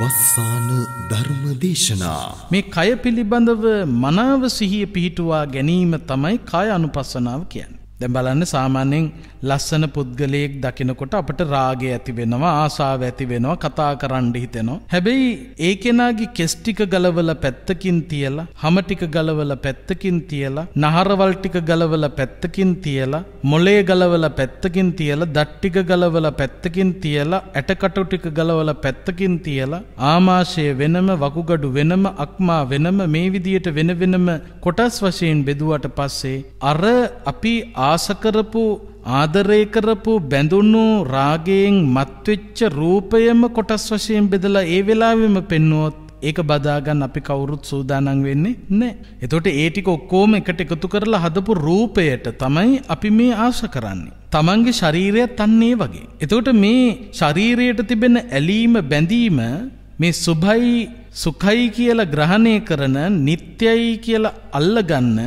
වස්සාන ධර්ම දේශනා මේ කය පිළිබඳව මනාව සිහිය පිහිටුවා ගැනීම තමයි කාය අනුපස්සනාව කියන්නේ. දැන් බලන්න සාමාන්‍යයෙන් ලස්සන පුද්ගලයෙක් දකිනකොට අපට රාගය ඇති වෙනවා ආසාාව ඇති වෙනවා කතා කරන්න හිතෙනවා. හැබැයි ඒ කෙනාගේ කෙස්ටික ගලවල පැත්තකින් තියලා හමටික ගලවල පැත්තකින් තියලා නහරවල්ටික ගලවල පැත්තකින් තියලා මොලේ ගලවල පැත්තකින් තියලා දට්ටික ගලවල පැත්තකින් තියලා ඇටකටුටික ගලවල පැත්තකින් තියලා ආමාශය වෙනම වකුගඩු වෙනම අක්මා වෙනම මේ විදියට වෙන වෙනම කොටස් වශයෙන් බෙදුවට පස්සේ අර අපි ආසකරපු ආදරය කරපු බැඳුණු රාගයෙන් මත්වෙච්ච රූපයම කොටස් වශයෙන් බෙදලා ඒ වෙලාවෙම පෙන්නුවොත් ඒක බදාගන්න අපි කවුරුත් සූදානම් වෙන්නේ නැහැ. එතකොට ඒ ටික ඔක්කොම එකට එකතු කරලා හදපු රූපයට තමයි අපි මේ ආශ කරන්නේ. Tamange ශරීරයත් අන්නේ වගේ. එතකොට මේ ශරීරයට තිබෙන ඇලීම බැඳීම මේ සුභයි සුඛයි කියලා ග්‍රහණය කරන නිත්‍යයි කියලා අල්ලගන්න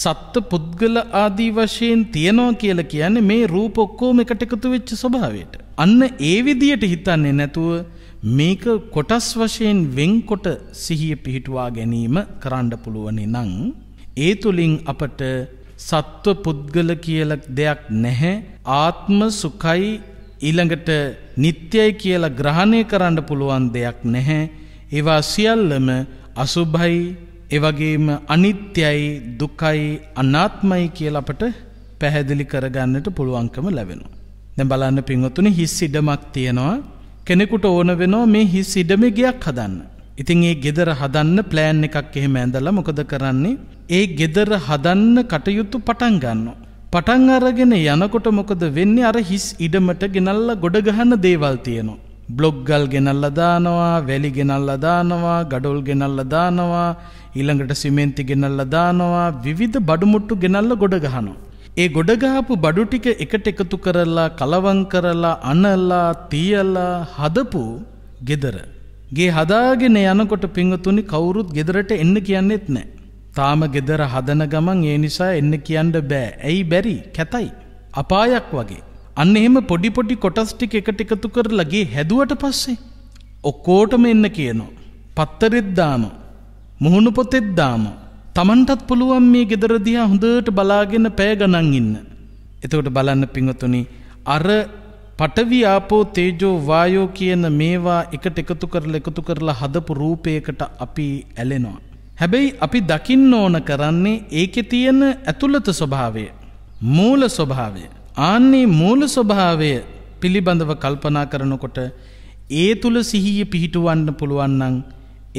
සත්ත්ව පුද්ගල ආදී වශයෙන් තියනවා කියලා කියන්නේ මේ රූප ඔක්කොම එකට එකතු වෙච්ච ස්වභාවයට. අන්න ඒ විදියට හිතන්නේ නැතුව මේක කොටස් වශයෙන් වෙන්කොට සිහිය පිහිටුවා ගැනීම කරන්න පුළුවනි නම් ඒ තුලින් අපට සත්ව පුද්ගල කියලා දෙයක් නැහැ ආත්ම සුඛයි ඊළඟට නිට්යයි කියලා ග්‍රහණය කරන්න පුළුවන් දෙයක් නැහැ ඒවා සියල්ලම අසුභයි එවගේම අනිත්‍යයි දුකයි අනාත්මයි කියල අපට පැහැදිලි කරගන්නට පුළුවන්කම ලැබෙනවා. දැ බලන්න පින්වතුන හිස් ඉඩමක් තියෙනවා කෙනෙකුට ඕන වෙනවා මේ හිස් ඉඩම ගයක් හදන්න. ඉතින් ඒ ගෙදර හදන්න ප්ලෑන් එකක් එහෙම ඇඳලා මොකද කරන්නේ. ඒ ගෙදර හදන්න කටයුතු පටන් ගන්නවා. පටන් අරගෙන යනකොට මොකද වෙන්නේ අර හිස් ඉඩමට ගෙනල්ල ගොඩගහන්න දේවල් තියෙනවා. බ්ලොග්ගල් ගෙනල්ල දානවා වැලි ගෙනල්ල දානවා ගඩොල් ගෙනල්ල දානවා ඊළඟට සිමෙන්ති ගෙනල්ලා දානවා විවිධ බඩමුට්ටු ගෙනල්ලා ගොඩ ගහනවා. ඒ ගොඩ ගහපු බඩු ටික එකට එකතු කරලා කලවම් කරලා අනලා තියලා හදපු ගෙදර. ගේ හදාගෙන යනකොට පිංගතුනි කවුරුත් ගෙදරට එන්න කියන්නෙත් නෑ. තාම ගෙදර හදන ගමන් ඒ නිසා එන්න කියන්න බෑ. ඇයි බැරි? කැතයි. අපායක් වගේ. අන්න එහෙම පොඩි පොඩි කොටස් ටික එකට එකතු කරලා ගේ හැදුවට පස්සේ ඔක්කොටම එන්න කියනවා. පත්තරෙත් දානවා. මුහුණු පොතෙත් දාම. තමන්ටත් පුළුවන් මේ ගෙදරදිහා හොඳට බලාගෙන පෑ ගණන් ඉන්න. එතකොට බලන්න පිංහතුනි අර පටවි්‍යාපෝ තේජෝ වායෝ කියන මේවා එකට එකතු කරල එකතු කරලා හදපු රූපයකට අපි ඇලෙනවා. හැබැයි අපි දකින්න ඕන කරන්නේ ඒකෙ තියෙන ඇතුළත ස්වභාවය. මූල ස්වභාවය. ආන්නේ මූල ස්වභාවය පිළිබඳව කල්පනා කරනකොට ඒ තුළ සිහිය පිහිටුවන්න පුළුවන්නන්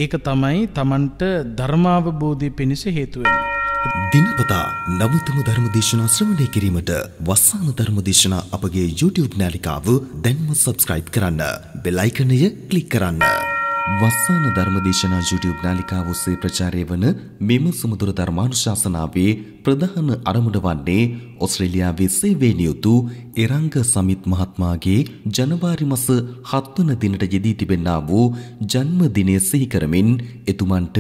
ඒක තමයි Tamanට ධර්මාවබෝධය පිණිස හේතු දිනපතා නවතම ධර්ම දේශනා ශ්‍රවණය කිරීමට වස්සාන ධර්ම දේශනා අපගේ YouTube නාලිකාව දැන්ම subscribe කරන්න. බෙල් අයිකනය ක්ලික් කරන්න. වස්සාන ධර්ම දේශනා YouTube නාලිකාව ඔස්සේ ප්‍රචාරය වන මෙම සුමధుර ධර්මානුශාසනාවේ ප්‍රධාන අරමුණ වන්නේ ඔස්ට්‍රේලියාවේ සේවයෙන් යුතු එරංග සමිත් මහත්මයාගේ ජනවාරි මස 7 වන දිනට යෙදී තිබෙනා වූ ජන්මදිනය සිහි කරමින් එතුමන්ට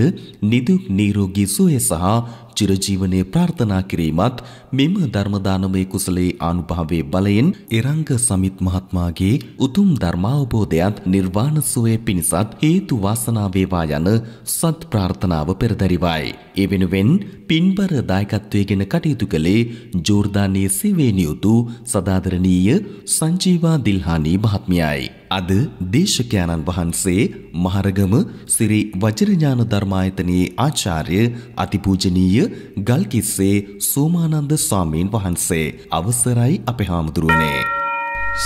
නිදුක් නිරෝගී සුවය සහ චිරජීවනයේ ප්‍රාර්ථනා කිරීමත් මෙම ධර්ම දානමය කුසලයේ ආනුභාවයේ බලයෙන් එරංග සමිත් මහත්මයාගේ උතුම් ධර්මාවබෝධයත් නිර්වාණ සුවය පිණිසත් හේතු වාසනා වේවා යන සත් ප්‍රාර්ථනාව පෙරදරිවයි. ඒ වෙනුවෙන් පින්බර දායකත්වයගෙන කටයුතු කළේ ජෝර්දානයේ සෙවේනියුතු සදාදරණීය සංජීවා දිල්හානී මහත්මියයි. අද දේශකයාණන් වහන්සේ මහරගම සිරි වජරඥාන ධර්මායතනයේ ආචාර්ය අතිපූජනීය ගල්කිස්සේ සෝමානන්ද ස්වාමීන් වහන්සේ අවසරයි අපේ හාමුදුරුවනේ.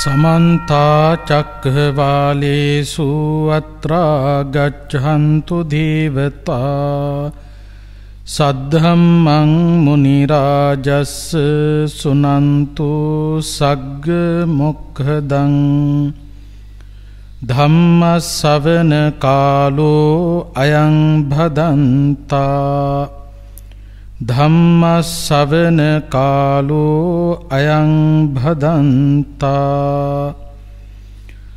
සමන්තා චක්කවාලේසු අත්‍රා ගච්ඡන්තු දේවතා සද්ධම්මං මුනිරාජස්ස සුනන්තු සග්ග මොක්හදං ධම්ම සවන කාලෝ අයං භදන්තා ධම්ම සවන කාලෝ අයං භදන්තා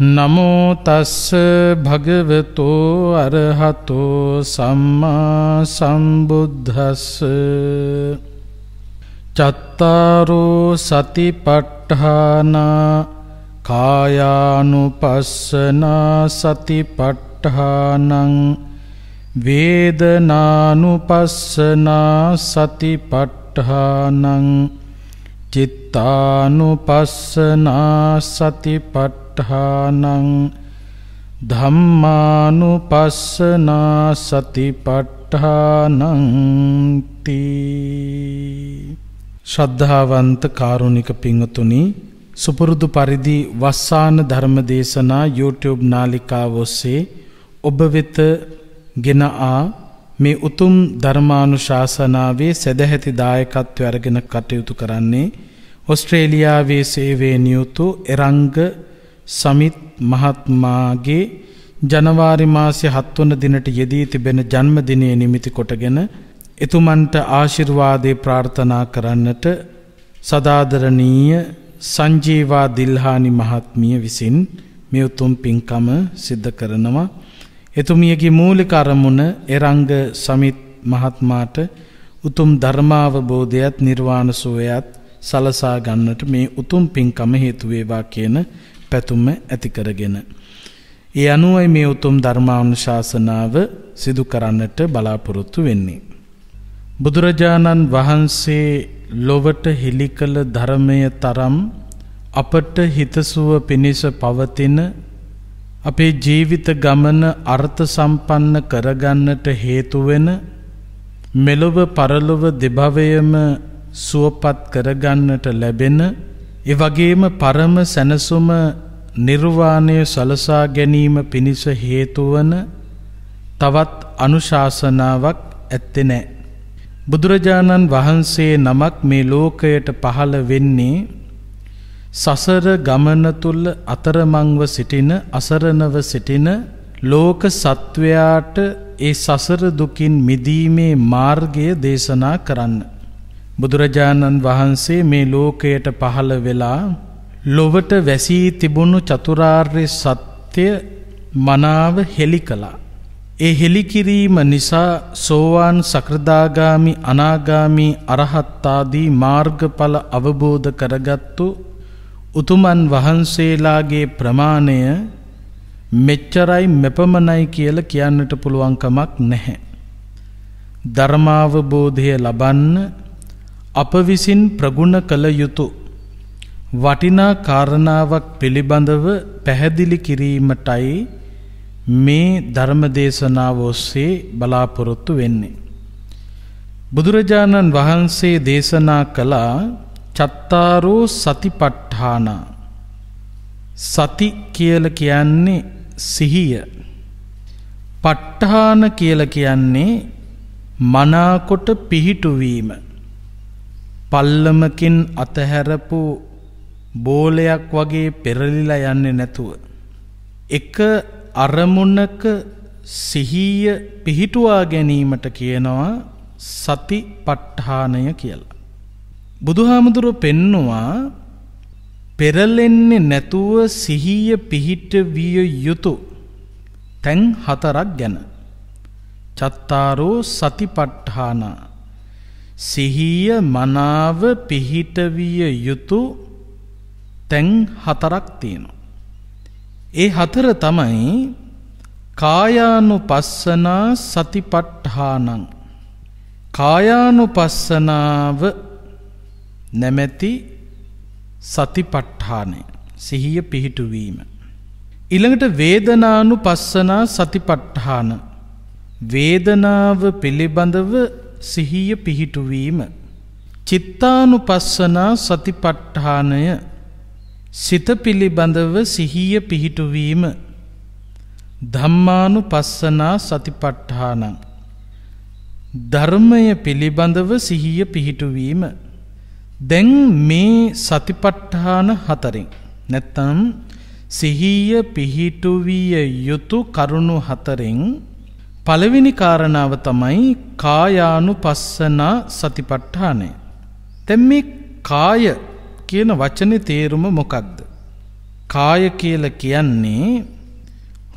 නමෝතස්ස භගවතෝ අරහතෝ සම්මා සම්බුද්ධස්ස චත්තාරෝ සතිපට්ඨානා කායානුපස්සනා සතිපට්ඨානං වේදනානුපස්සනා සතිපට්ඨානං චිත්තානුපස්සනා සතිපට්ඨානං සතිපට්ඨානං ධම්මානුපස්සනා සතිපට්ඨානංති ශ්‍රද්ධාවන්ත කාරුණික පිංගතුනි සුපුරුදු පරිදි වස්සාන ධර්ම දේශනා YouTube නාලිකාව ඔස්සේ ඔබ වෙත ගෙන ආ මේ උතුම් ධර්මානුශාසනාවේ සදැහැති දායකත්වය අරගෙන කටයුතු කරන්නේ ඕස්ට්‍රේලියාවේ සේවයේ නියුතු එරංග සමිත් මහත්මාගේ ජනවාරි මාසය 7 වන දිනට යෙදී තිබෙන ජන්මදිනය නිමිති කොටගෙන එතුමන්ට ආශිර්වාදේ ප්‍රාර්ථනා කරන්නට සදාදරණීය සංජීවා දිල්හානි මහත්මිය විසින් මේ උතුම් පින්කම සිද්ධ කරනවා එතුමියගේ මූලික අරමුණ එරංග සමිත් මහත්මාට උතුම් ධර්මාවබෝධයත් නිර්වාණ සෝයත් සලසා ගන්නට මේ උතුම් පින්කම හේතු වේවා කියන පැතුම ඇති කරගෙන. ඒ අනුවයි මේ උතුම් ධර්මානුශාසනාව සිදු කරන්නට බලාපොරොත්තු වෙන්නේ. බුදුරජාණන් වහන්සේ ලොවට හිලි කළ ධර්මය තරම් අපට හිතසුව පිණිස පවතින අපේ ජීවිත ගමන අර්ථ සම්පන්න කරගන්නට හේතුවෙන මෙලොව පරලොව දෙභවයම සුවපත් කරගන්නට ලැබෙන ඒ වගේම පරම සැනසුම නිර්වාණය සලසා ගැනීම පිණිස හේතු වන තවත් අනුශාසනාවක් ඇත්තේ නැහැ. බුදුරජාණන් වහන්සේ නමක් මේ ලෝකයට පහළ වෙන්නේ සසර ගමන තුල අතරමංව සිටින අසරණව සිටින ලෝක සත්වයාට ඒ සසර දුකින් මිදීමේ මාර්ගය දේශනා කරන්න. බුදුරජාණන් වහන්සේ මේ ලෝකයට පහළ වෙලා ලොවට වැසී තිබුණු චතුරාර්ය සත්‍ය මනාව හෙළි කළා. ඒ හෙළිකිරීම නිසා සෝවාන් සකෘදාගාමි අනාගාමි අරහත්තාදී මාර්ගඵල අවබෝධ කරගත්තු උතුමන් වහන්සේලාගේ ප්‍රමාණය මෙච්චරයි මෙපමණයි කියල කියන්නට පුළුවන්කමක් නැහැ. ධර්මාවබෝධය ලබන්න අප විසින් ප්‍රගුණ කළ යුතු වටිනා කාරණාවක් පිළිබඳව පැහැදිලි කිරීමටයි මේ ධර්මදේශනාව ඔස්සේ බලාපොරොත්තු වෙන්නේ. බුදුරජාණන් වහන්සේ දේශනා කළා චත්තාරෝ සතිපට්ඨාන සති කියල කියන්නේ සිහිය පට්ඨාන කියල කියන්නේ මනාකොට පිහිටුවීම පල්ලමකින් අතහැරපු බෝලයක් වගේ පෙරලිලා යන්නේ නැතුව. එක අරමුණක සිහිය පිහිටුවා ගැනීමට කියනවා සති පට්ඨානය කියලා. බුදුහාමුදුරුව පෙන්නවා පෙරලෙන්නේ නැතුව සිහිය පිහිට විය යුතු තැන් හතරක් ගැන. චත්තාරෝ සතිපට්ඨානා සිහිය මනාව පිහිටවිය යුතු තැන් හතරක් තියෙනවා. ඒ හතර තමයි කායානු පස්සනා සතිපට්ඨානං. කායානු පස්සනාව නැමැති සතිපට්ඨානය සිහිය පිහිටුවීම. ඉළඟට වේදනානු පස්සනා සතිපට්ඨාන. වේදනාව පිළිබඳව සිහිය පිහිටුවීම. චිත්තානුපස්සනා සතිපට්ඨානය සිත පිළිබඳව සිහිය පිහිටුවීම ධම්මානු පස්සනා සතිපට්ඨානං. ධර්මය පිළිබඳව සිහිය පිහිටුවීම. දැන් මේ සතිපට්ඨාන හතරින්. නැත්තම් සිහිය පිහිටුවිය යුතු කරුණු හතරින් පළවෙනි කාරණාව තමයි කායානු පස්සනා සතිපට්ඨානය. තැම් මේ කාය කියන වචනය තේරුම මොකක්ද. කාය කියල කියන්නේ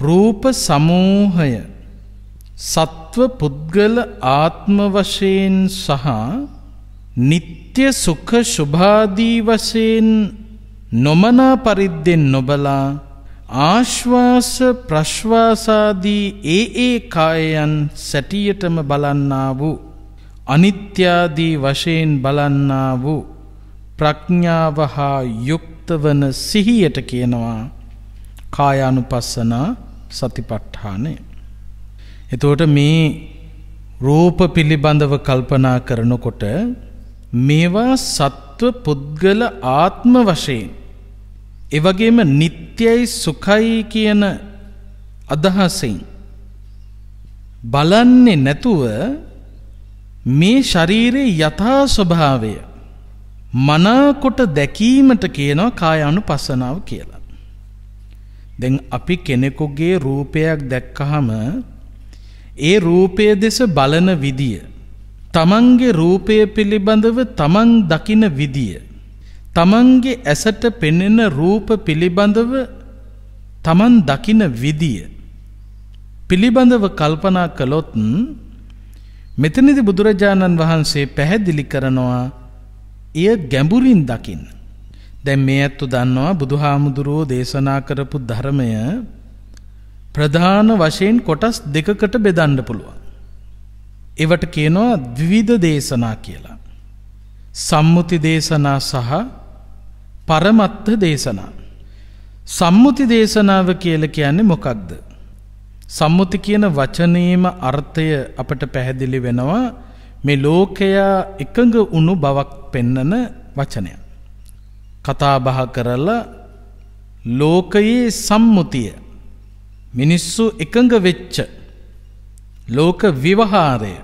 රූප සමූහය සත්ව පුද්ගල ආත්ම වශයෙන් සහ නිත්‍ය සුඛ සුභාදී වශයෙන් නොමනා පරිද්දෙන් නොබලා ආශ්වාස ප්‍රශ්වාසාදී ඒ ඒ කායයන් සැටියටම බලන්නා වූ අනිත්‍යාදී වශයෙන් බලන්නා වූ ප්‍රඥාව හා යුක්තවන සිහියට කියනවා කායානුපස්සන සතිපට්ඨානය. එතකොට මේ රූප පිළිබඳව කල්පනා කරනකොට මේවා සත්ව පුද්ගල ආත්ම වශයෙන් එවගේම නිත්‍යයි සුඛයි කියන අදහසින් බලන්නේ නැතුව මේ ශරීරයේ යථා ස්වභාවය මනාකොට දැකීමට කියනවා කායානුපස්සනාව කියලා. දැන් අපි කෙනෙකුගේ රූපයක් දැක්කහම ඒ රූපය දෙස බලන විදිය තමන්ගේ රූපය පිළිබඳව තමන් දකින විදිය තමන්ගේ ඇසට පෙනෙන රූප පිළිබඳව තමන් දකින විදිය පිළිබඳව කල්පනා කළොත් මෙතනදි බුදුරජාණන් වහන්සේ පැහැදිලි කරනවා එය ගැඹුරින් දකින්න. දැන් මේ ඇත්තු දන්නවා බුදුහාමුදුරුවෝ දේශනා කරපු ධර්මය ප්‍රධාන වශයෙන් කොටස් දෙකකට බෙදන්න පුළුවන්. ඒවට කියනවා ද්විවිධ දේශනා කියලා. සම්මුති දේශනා සහ පරමත්ත දේශනා. සම්මුති දේශනාව කියල කියන්නේ මොකක්ද. සම්මුති කියන වචනීම අර්ථය අපට පැහැදිලි වෙනවා මේ ලෝකයා එකඟ උුණු බවක් පෙන්නන වචනය. කතාබහ කරලා ලෝකයේ සම්මුතිය මිනිස්සු එකඟ වෙච්ච ලෝක විවහාරය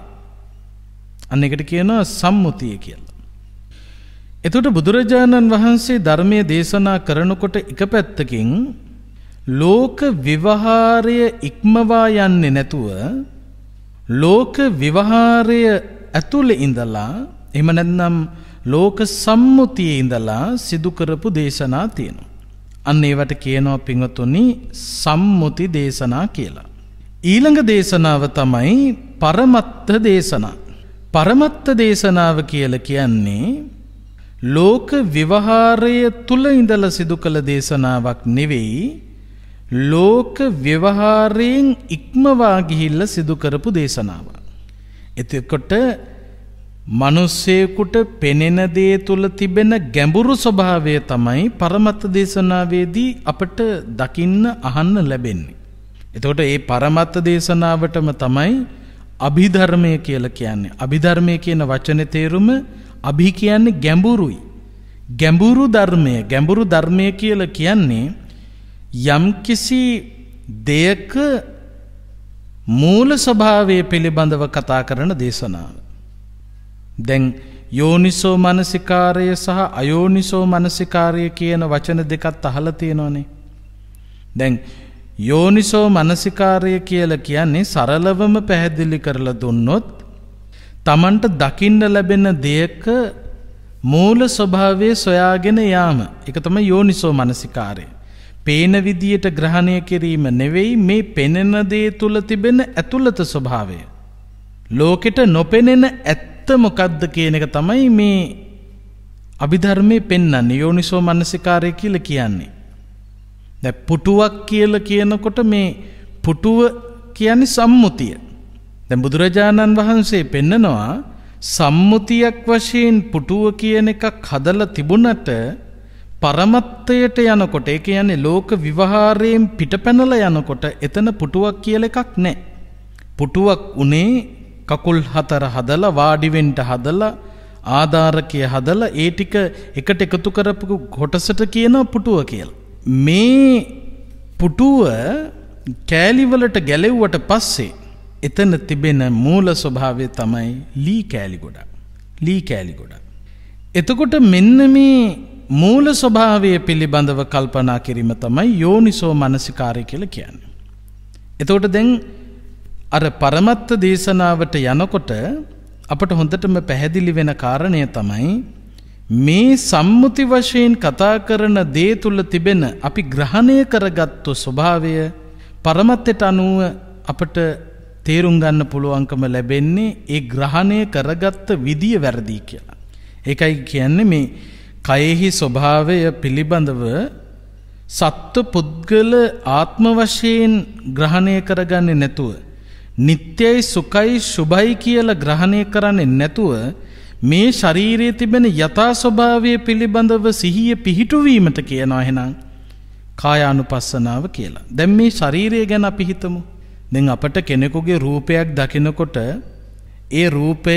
අන්න එකට කියනවා සම්මුතිය කියලා. එතකොට බුදුරජාණන් වහන්සේ ධර්මයේ දේශනා කරනකොට එක පැත්තකින් ලෝක විවහාරය ඉක්මවා යන්නේ නැතුව ලෝක විවහාරය ඇතුළේ ඉඳලා එහෙම නැත්නම් ලෝක සම්මුතියේ ඉඳලා සිදු කරපු දේශනා තියෙනවා. අන්න ඒවට කියනවා පින්වතුනි සම්මුති දේශනා කියලා. ඊළඟ දේශනාව තමයි පරමත්ත දේශනා. පරමත්ත දේශනාව කියලා කියන්නේ ලෝක ව්‍යවහාරය තුළ ඉඳල සිදු කළ දේශනාවක් නෙවෙයි ලෝක ව්‍යවහාරයෙන් ඉක්මවා ගිහිල්ල සිදුකරපු දේශනාව. එතිකොට මනුස්සයකුට පෙනෙන දේ තුළ තිබෙන ගැඹුරු ස්වභාවය තමයි පරමත්ත දේශනාවේදී අපට දකින්න අහන්න ලැබෙන්නේ. එතකොට ඒ පරමත්ත දේශනාවටම තමයි අභිධර්මය කියල කියන්නේ. අභිධර්මය කියන වචන තේරුම අභි කියන්නේ ගැඹුරුයි. ගැඹුරු ධර්මය ගැඹුරු ධර්මය කියල කියන්නේ යම්කිසි දෙයක මූල ස්වභාවය පිළිබඳව කතා කරන දේශනාව. දැන් යෝනිසෝ මනසිකාරය සහ අයෝනිසෝ මනසිකාරය කියන වචන දෙකත් අහල තියෙනවනේ. දැන් යෝනිසෝ මනසිකාරය කියල කියන්නේ සරලවම පැහැදිලි කරලා දුන්නොත් තමන්ට දකින්න ලැබෙන දෙයක මූල ස්වභාවය සොයාගෙන යාම එක තම යෝනිසෝ මනසිකාරය. පේන විදියට ග්‍රහණය කිරීම නෙවෙයි මේ පෙනෙන දේ තුළ තිබෙන ඇතුළත ස්වභාවය. ලෝකෙට නොපෙනෙන ඇත්ත මොකද්ද කියන එක තමයි මේ අභිධර්මය පෙන්න්න යෝනිසෝ මනසිකාරය කියල කියන්නේ. දැ පුටුවක් කියල කියනකොට මේ පුටුව කියන්නේ සම්මුතිය. දැන් බුදුරජාණන් වහන්සේ පෙන්නනවා සම්මුතියක් වශයෙන් පුටුව කියන එකක් හදලා තිබුණට පරමත්තයට යනකොට ඒ කියන්නේ ලෝක විවහාරයෙන් පිටපැනලා යනකොට එතන පුටුවක් කියලා එකක් නැහැ. පුටුවක් උනේ කකුල් හතර හදලා වාඩි වෙන්න හදලා ආධාරකය හදලා ඒ ටික එකට එකතු කරපු කොටසට කියන පුටුව කියලා. මේ පුටුව කෑලි වලට ගැලෙව්වට පස්සේ එතන තිබෙන මූල ස්වභාවය තමයි ලී කෑලි ගොඩක්. ලී කෑලි ගොඩක්. එතකොට මෙන්න මේ මූල ස්වභාවය පිළිබඳව කල්පනා කිරීම තමයි යෝනිසෝ මනසිකාරය කියල කියන්න. එතකොට දැන් අර පරමත්ත දේශනාවට යනකොට අපට හොඳටම පැහැදිලි වෙන කාරණය තමයි මේ සම්මුති වශයෙන් කතා කරන දේ තුළ තිබෙන අපි ග්‍රහණය කරගත්තු ස්වභාවය පරමත්තට අනුව අපට තේරුම් ගන්න පුළුවන්කම ලැබෙන්නේ ඒ ග්‍රහණය කරගත්ත විදිය වැරදි කියලා. ඒකයි කියන්නේ මේ කයෙහි ස්වභාවය පිළිබඳව සත්ව පුද්ගල ආත්ම වශයෙන් ග්‍රහණය කරගන්නේ නැතුව නිත්‍යයි සුඛයි සුභයි කියලා ග්‍රහණය කරන්නේ නැතුව මේ ශරීරයේ තිබෙන යථා ස්වභාවය පිළිබඳව සිහිය පිහිටුවීමට කියනවා එහෙනම් කායානුපස්සනාව කියලා. දැන් මේ ශරීරය ගැන අපි හිතමු. දැන් අපට කෙනෙකුගේ රූපයක් දකිනකොට ඒ රූපය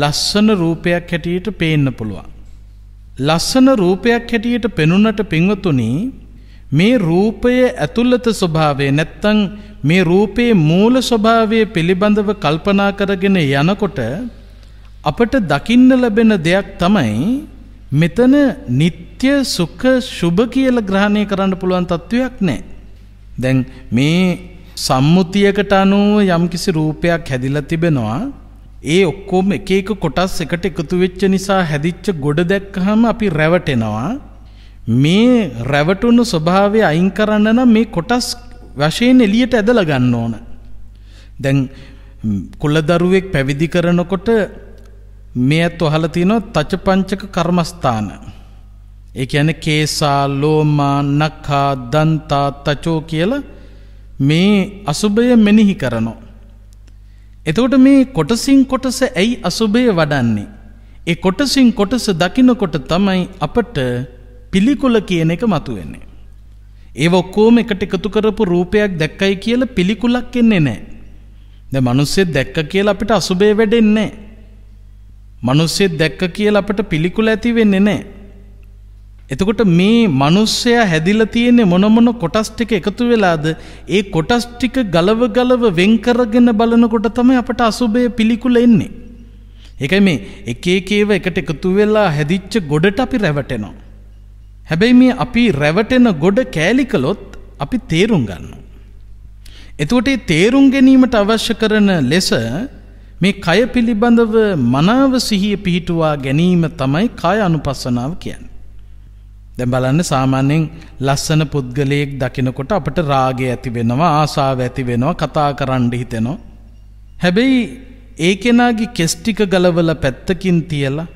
ලස්සන රූපයක් හැටියට පේන්න පුළුවන්. ලස්සන රූපයක් හැටියට පෙනුනට පින්වතුනි මේ රූපය ඇතුළත ස්වභාවය නැත්තං මේ රූපයේ මූල ස්වභාවය පිළිබඳව කල්පනා කරගෙන යනකොට අපට දකින්න ලැබෙන දෙයක් තමයි මෙතන නিত্য සුඛ සුභ කියලා ග්‍රහණය කරන්න පුළුවන් තත්වයක් නැහැ. දැන් මේ සම්මුතියකට අනුව යම්කිසි රූපයක් හැදිලා තිබෙනවා. ඒ ඔක්කොම එක එක කොටස් එකට එකතු වෙච්ච නිසා හැදිච්ච ගොඩ දැක්කහම අපි රැවටෙනවා. මේ රැවටුණු ස්වභාවය අයින් කරන්න නම් මේ කොටස් වශයෙන් එළියට ඇදලා ගන්න ඕන. දැන් කුලදරුවෙක් පැවිදි කරනකොට මේ ඇත් ඔහලා තියෙනවා තචපංචක කර්මස්ථාන. ඒ කියන්නේ කේසා, ලෝමා, නඛා, දන්තා, තචෝ කියලා මේ අසුභය මෙනෙහි කරනෝ. එතකොට මේ කොටසින් කොටස ඇයි අසුභය වඩන්නේ. ඒ කොටසින් කොටස දකිනකොට තමයි අපට පිළිකුල කියන එක මතුවෙන්නේ. ඒ ඔක්කෝම එකට එකතු කරපු රූපයක් දැක්කයි කියල පිළිකුලක් එන්නේ නෑ. ද මනුස්සෙත් දැක්ක කියල අපිට අසුබේ වැඩෙන්නේ. මනුස්සෙත් දැක්ක කියල අපට පිළිකුල ඇති වෙන්නේ නෑ. එතකොට මේ මනුස්සය හැදිල තියෙන්නේ මොනමොන කොටස් ටික එකතු වෙලාද ඒ කොටස් ටික ගලව ගලව වෙන්කරගෙන බලනකොට තමයි අපට අසුභය පිළිකුල එන්නේ. ඒකයි මේ එක එක ඒවා එකට එකතු වෙලා හැදිච්ච ගොඩට අපි රැවටෙනවා. හැබැයි මේ අපි රැවටෙන ගොඩ කෑලි කළොත් අපි තේරුම් ගන්නවා. එතකොට මේ තේරුම් ගැනීමට අවශ්‍ය කරන ලෙස මේ කය පිළිබඳව මනාව සිහිය පිහිටුවා ගැනීම තමයි කාය අනුපස්සනාව කියන්නේ. දැන් බලන්න සාමාන්‍යයෙන් ලස්සන පුද්ගලයෙක් දකිනකොට අපට රාගය ඇති වෙනවා ආසාව ඇති වෙනවා කතා කරන්න හිතෙනවා හැබැයි ඒ කෙනාගේ කෙස් ටික ගලවල පැත්තකින් තියලා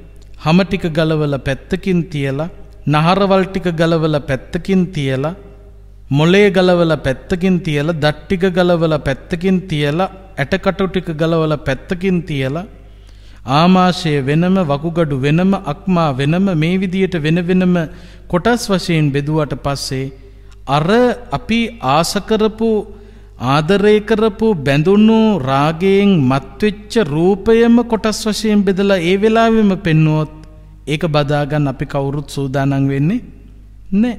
හැම ටික ගලවල පැත්තකින් තියලා නහරවල් ටික ගලවල පැත්තකින් තියලා මොලේ ගලවල පැත්තකින් තියලා දත් ටික ගලවල පැත්තකින් තියලා ඇටකටු ටික ගලවල පැත්තකින් තියලා ආමාශය වෙනම වකුගඩු වෙනම අක්මා වෙනම මේ විදියට වෙන වෙනම කොටස් වශයෙන් බෙදුවට පස්සේ අර අපි ආස කරපු ආදරය කරපු බැඳුණු රාගයෙන් මත්වෙච්ච රූපයම කොටස් වශයෙන් බෙදලා ඒ වෙලාවෙම පෙන්නුවොත් ඒක බදාගන්න අපි කවුරුත් සූදානම් වෙන්නේ නැහැ.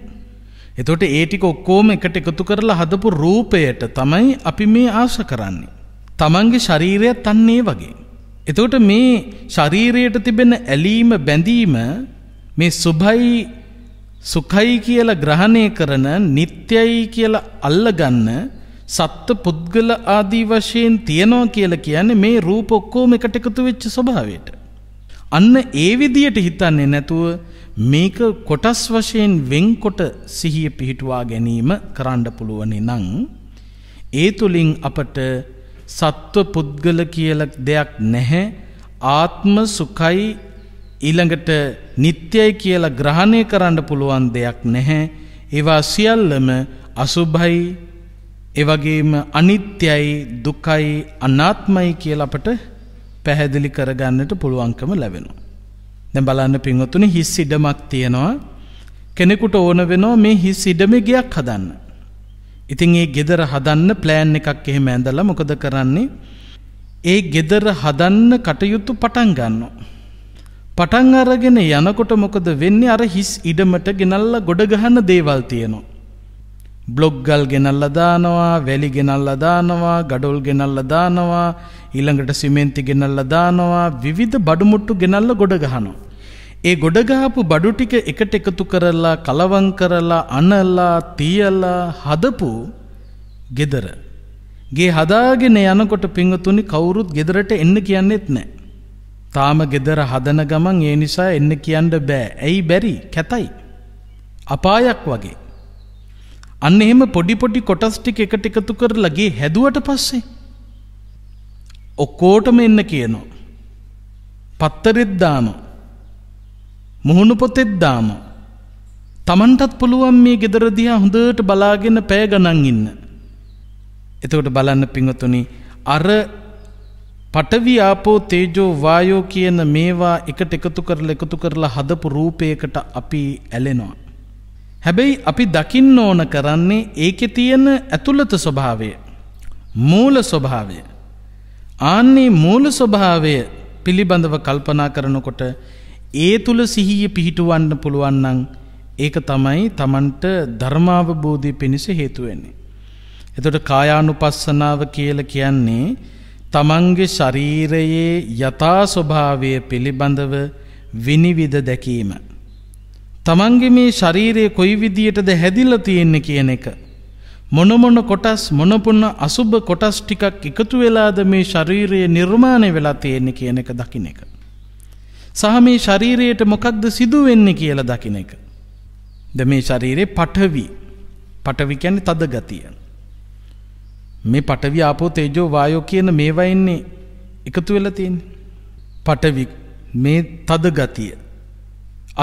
එතකොට ඒ ටික ඔක්කොම එකට එකතු කරලා හදපු රූපයට තමයි අපි මේ ආශ කරන්නේ. තමන්ගේ ශරීරයත් අන්න ඒ වගේ. එතකොට මේ ශරීරයට තිබෙන ඇලීම බැඳීම මේ සුභයි සුඛයි කියලා ග්‍රහණය කරන නිත්‍යයි කියලා අල්ලගන්න සත්ත්ව පුද්ගල ආදී වශයෙන් තියනවා කියලා කියන්නේ මේ රූප ඔක්කොම එකට එකතු වෙච්ච ස්වභාවයට. අන්න ඒ විදියට හිතන්නේ නැතුව මේක කොටස් වශයෙන් වෙන්කොට සිහිය පිහිටුවා ගැනීම කරන්න පුළුවන් නම් ඒ තුලින් අපට සත්ව පුද්ගල කියල දෙයක් නැහැ ආත්ම සුකයි ඊළඟට නිත්‍යයි කියලා ග්‍රහණය කරන්න පුළුවන් දෙයක් නැහැ ඒවා සියල්ලම අසුභයි එවගේම අනිත්‍යයි දුකයි අනාත්මයි කියල අපට පැහැදිලි කරගන්නට පුළුවන්කම ලැබෙනවා. දැ බලන්න පින්වතුන හිස් ඉඩමක් තියෙනවා කෙනෙකුට ඕන වෙනෝ මේ හිස් ඉඩමි ගයක් හදන්න ඉතින් ඒ ගෙදර හදන්න ප්ලෑන් එකක් එහෙම ඇඳලා මොකද කරන්නේ ඒ ගෙදර හදන්න කටයුතු පටන් ගන්නවා. පටන් අරගෙන යනකොට මොකද වෙන්නේ අර හිස් ඉඩමට ගෙනල්ලා ගොඩ ගහන දේවල් තියෙනවා. බ්ලොග්ගල් ගෙනල්ලා දානවා, වැලි ගෙනල්ලා දානවා, ගඩොල් ගෙනල්ලා දානවා, ඊළඟට සිමෙන්ති ගෙනල්ලා දානවා, විවිධ බඩු මුට්ටු ගෙනල්ලා ගොඩ ගහනවා. ඒ ගොඩගාපු බඩු ටික එකට එකතු කරලා කලවම් කරලා අනලා තියලා හදපු ගෙදර. ගේ හදාගෙන යනකොට පිංගතුනි කවුරුත් ගෙදරට එන්න කියන්නෙත් නෑ. තාම ගෙදර හදන ගමන් ඒ නිසා එන්න කියන්න බෑ. ඇයි බැරි? කැතයි. අපායක් වගේ. අන්න එහෙම පොඩි පොඩි කොටස් ටික එකට එකතු කරලා ගේ හැදුවට පස්සේ ඔක්කොටම එන්න කියනවා. පත්තරෙත් දානවා. මුහුණු පොතෙත් දාම. තමන්ටත් පුළුවන් මේ ගෙදරදිහා හොඳට බලාගෙන පෑ ගණන් ඉන්න. එතකොට බලන්න පිංහතුනි අර පටවි්‍යාපෝ තේජෝ වායෝ කියන මේවා එකට එකතු කරල එකතු කරලා හදපු රූපයකට අපි ඇලෙනවා. හැබැයි අපි දකින්න ඕන කරන්නේ ඒක තියෙන ඇතුළත ස්වභාවය. මූල ස්වභාවය. ආන්නේ මූල ස්වභාවය පිළිබඳව කල්පනා කරනකොට ඒ තුළ සිහිය පිහිටුවන්න පුළුවන්නන් ඒක තමයි තමන්ට ධර්මාවබෝධය පිණිස හේතුවෙන්නේ. එතොට කායානු පස්සනාව කියල කියන්නේ තමන්ගේ ශරීරයේ යථා ස්වභාවය පිළිබඳව විනිවිධ දැකීම. තමන්ගේ මේ ශරීරයේ කොයි විදියටද හැදිල තියෙන්න කියන එක. මොනමොන කොටස් මොනපුන්න අසුභ කොටස් ටිකක් එකතු වෙලාද මේ ශරීරයේ නිර්මාණය වෙලා තියෙන්නේ කියන එක දකින එක. සහ මේ ශරීරයට මොකක්ද සිදු වෙන්නේ කියලා දකින එක. ද මේ ශරීරේ පටවි පටවි කියන්නේ තද ගතිය. මේ පටවි ආපෝ තේජෝ වායෝ කියන මේවා ඉන්නේ එකතු වෙලා තියෙන්නේ. පටවි මේ තද ගතිය.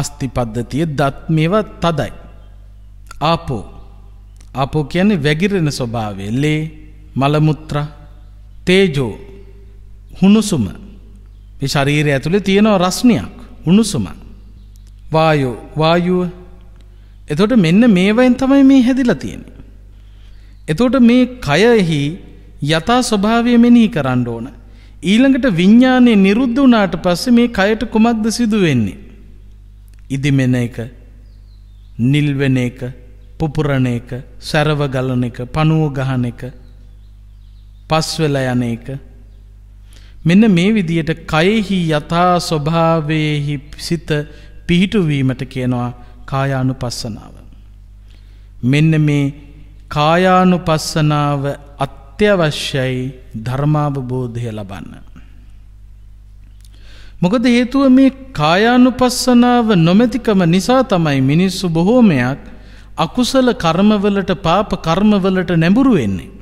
අස්ති පද්ධතිය දත් මේවා තදයි. ආපෝ ආපෝ කියන්නේ වැగిරෙන ස්වභාවය. ලේ මල මුත්‍රා තේජෝ හුනුසුම මේ ශරීරය ඇතුළේ තියෙන රස්නියක් උණුසුම වායු වායුව එතකොට මෙන්න මේවෙන් තමයි මේ හැදිලා තියෙන්නේ එතකොට මේ කයෙහි යථා ස්වභාවය මෙනෙහි කරන්න ඕන ඊළඟට විඥානය නිරුද්ධ වුණාට පස්සේ මේ කයට කුමක්ද සිදු වෙන්නේ ඉදිමෙන එක නිල් වෙන එක පුපුරණ එක සැරව ගලන එක පණුව ගහන එක පස් වෙලා යන එක මෙන්න මේ විදියට කයෙහි යථා ස්වභාවයෙහි සිත පිහිටුවීමට කියනවා කායානු පස්සනාව. මෙන්න මේ කායානු පස්සනාව අත්‍යවශ්‍යයි ධර්මාවබෝධය ලබන්න. මොකද හේතුව මේ කායානු පස්සනාව නොමැතිකම නිසා තමයි මිනිස්සු බොහෝමයක් අකුසල කර්මවලට පාප කර්මවලට නැඹුරු වෙන්නේ.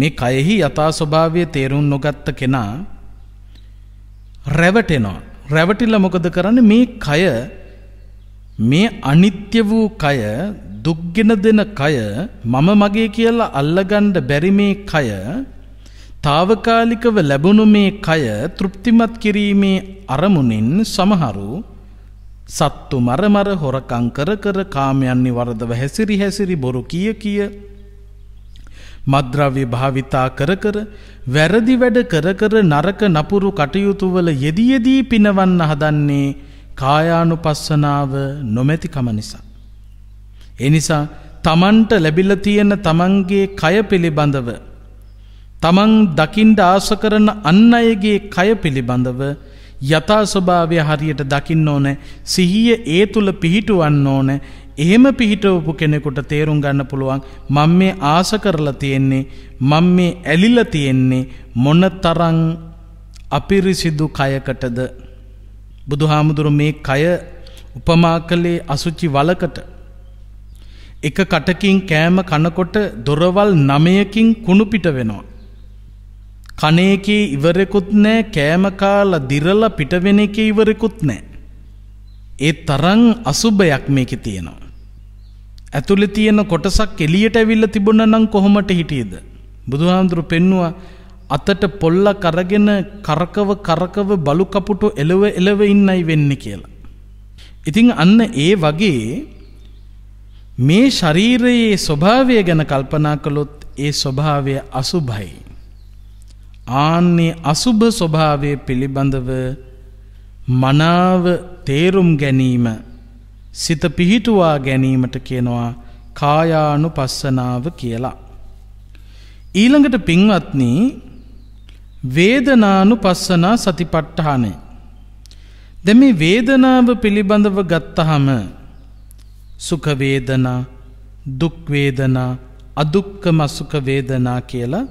මේ කයෙහි යථා ස්වභාවය තේරුම් නොගත්ත කෙනා රැවටෙනවා. රැවටිල්ල මොකද කරන්න මේ කය මේ අනිත්‍ය වූ කය දුක්ගෙන දෙන කය මම මගේ කියලා අල්ලගණ්ඩ බැරි මේ කය తాවකාලිකව ලැබුණු මේ කය තෘප්තිමත් කිරීමේ අරමුණින් සමහරු සත්තු මරමර හොරකං කර කර කාමයන් නිවරදව හැසිරි හැසිරි බොරු කිය කිය මද්‍රව්‍ය භාවිතා කර කර වැරදි වැඩ කර කර නරක නපුරු කටයුතුවල යෙදියදී පිනවන්න හදන්නේ කායානුපස්සනාව නොමැතිකම නිසා. එනිසා තමන්ට ලැබිල තියෙන තමන්ගේ කය පිළිබඳව තමන් දකිින්ට ආස කරන අන්න අයගේ කය පිළිබඳව යථා ස්වභාවය හරියට දකින්න ඕන සිහිය ඒ තුළ පිහිටුවන්න ඕන එහෙම පිහිටවපු කෙනෙකුට තේරුම් ගන්න පුළුවන් මම මේ ආස කරලා තියෙන්නේ මම මේ ඇලිලා තියෙන්නේ මොන තරම් අපිරිසිදු කයකටද බුදුහාමුදුරු මේ කය උපමා කළේ අසුචි වලකට එක කටකින් කෑම කනකොට දොරවල් 9කින් කුණු පිට වෙනවා කණේකේ ඉවරෙකුත් නැහැ කෑම කාලා දිරලා පිට වෙන එකේ ඉවරෙකුත් නැහැ ඒ තරම් අසුබයක් මේකේ තියෙනවා ඇතුළෙ තියෙන කොටසක් එලියට ඇවිල්ලා තිබුණ නම් කොහොමට හිටියේද? බුදුහාමුදුරු පෙන්නවා අතට පොල්ලක් අරගෙන කරකව කරකව බලු කපුටු එලව එලව ඉන්නයි වෙන්නේ කියලා. ඉතින් අන්න ඒ වගේ මේ ශරීරයේ ස්වභාවය ගැන කල්පනා කළොත් ඒ ස්වභාවය අසුභයි. ආන්නේ අසුභ ස්වභාවය පිළිබඳව මනාව තේරුම් ගැනීම සිත පිහිටුවා ගැනීමට කියනවා කායානු පස්සනාව කියලා. ඊළඟට පින්වත්නී වේදනානු පස්සනා සතිපට්ඨානය. දැ මේ වේදනාව පිළිබඳව ගත්තහම සුකවේදනා දුක්වේදනා අදුක්කම සුකවේදනා කියලා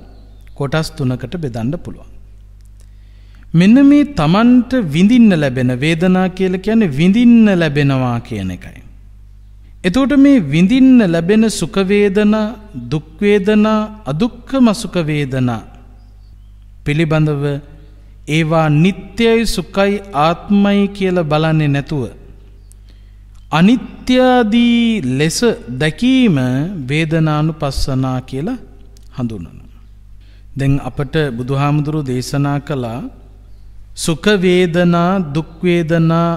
කොටස් තුනකට බෙදන්න පුළුවන්. මෙන්න මේ තමන්ට විඳින්න ලැබෙන වේදනා කියල කියන විඳින්න ලැබෙනවා කියන එකයි. එතෝට මේ විඳින්න ලැබෙන සුකවේදනා දුක්වේදනා අදුක්කම සුකවේදනා පිළිබඳව ඒවා නිත්‍යයි සුකයි ආත්මයි කියල බලන්නේ නැතුව. අනිත්‍යාදී ලෙස දැකීම වේදනානු පස්සනා කියලා හඳුනන. දැන් අපට බුදුහාමුදුරු දේශනා කලා සුඛ වේදනා දුක් වේදනා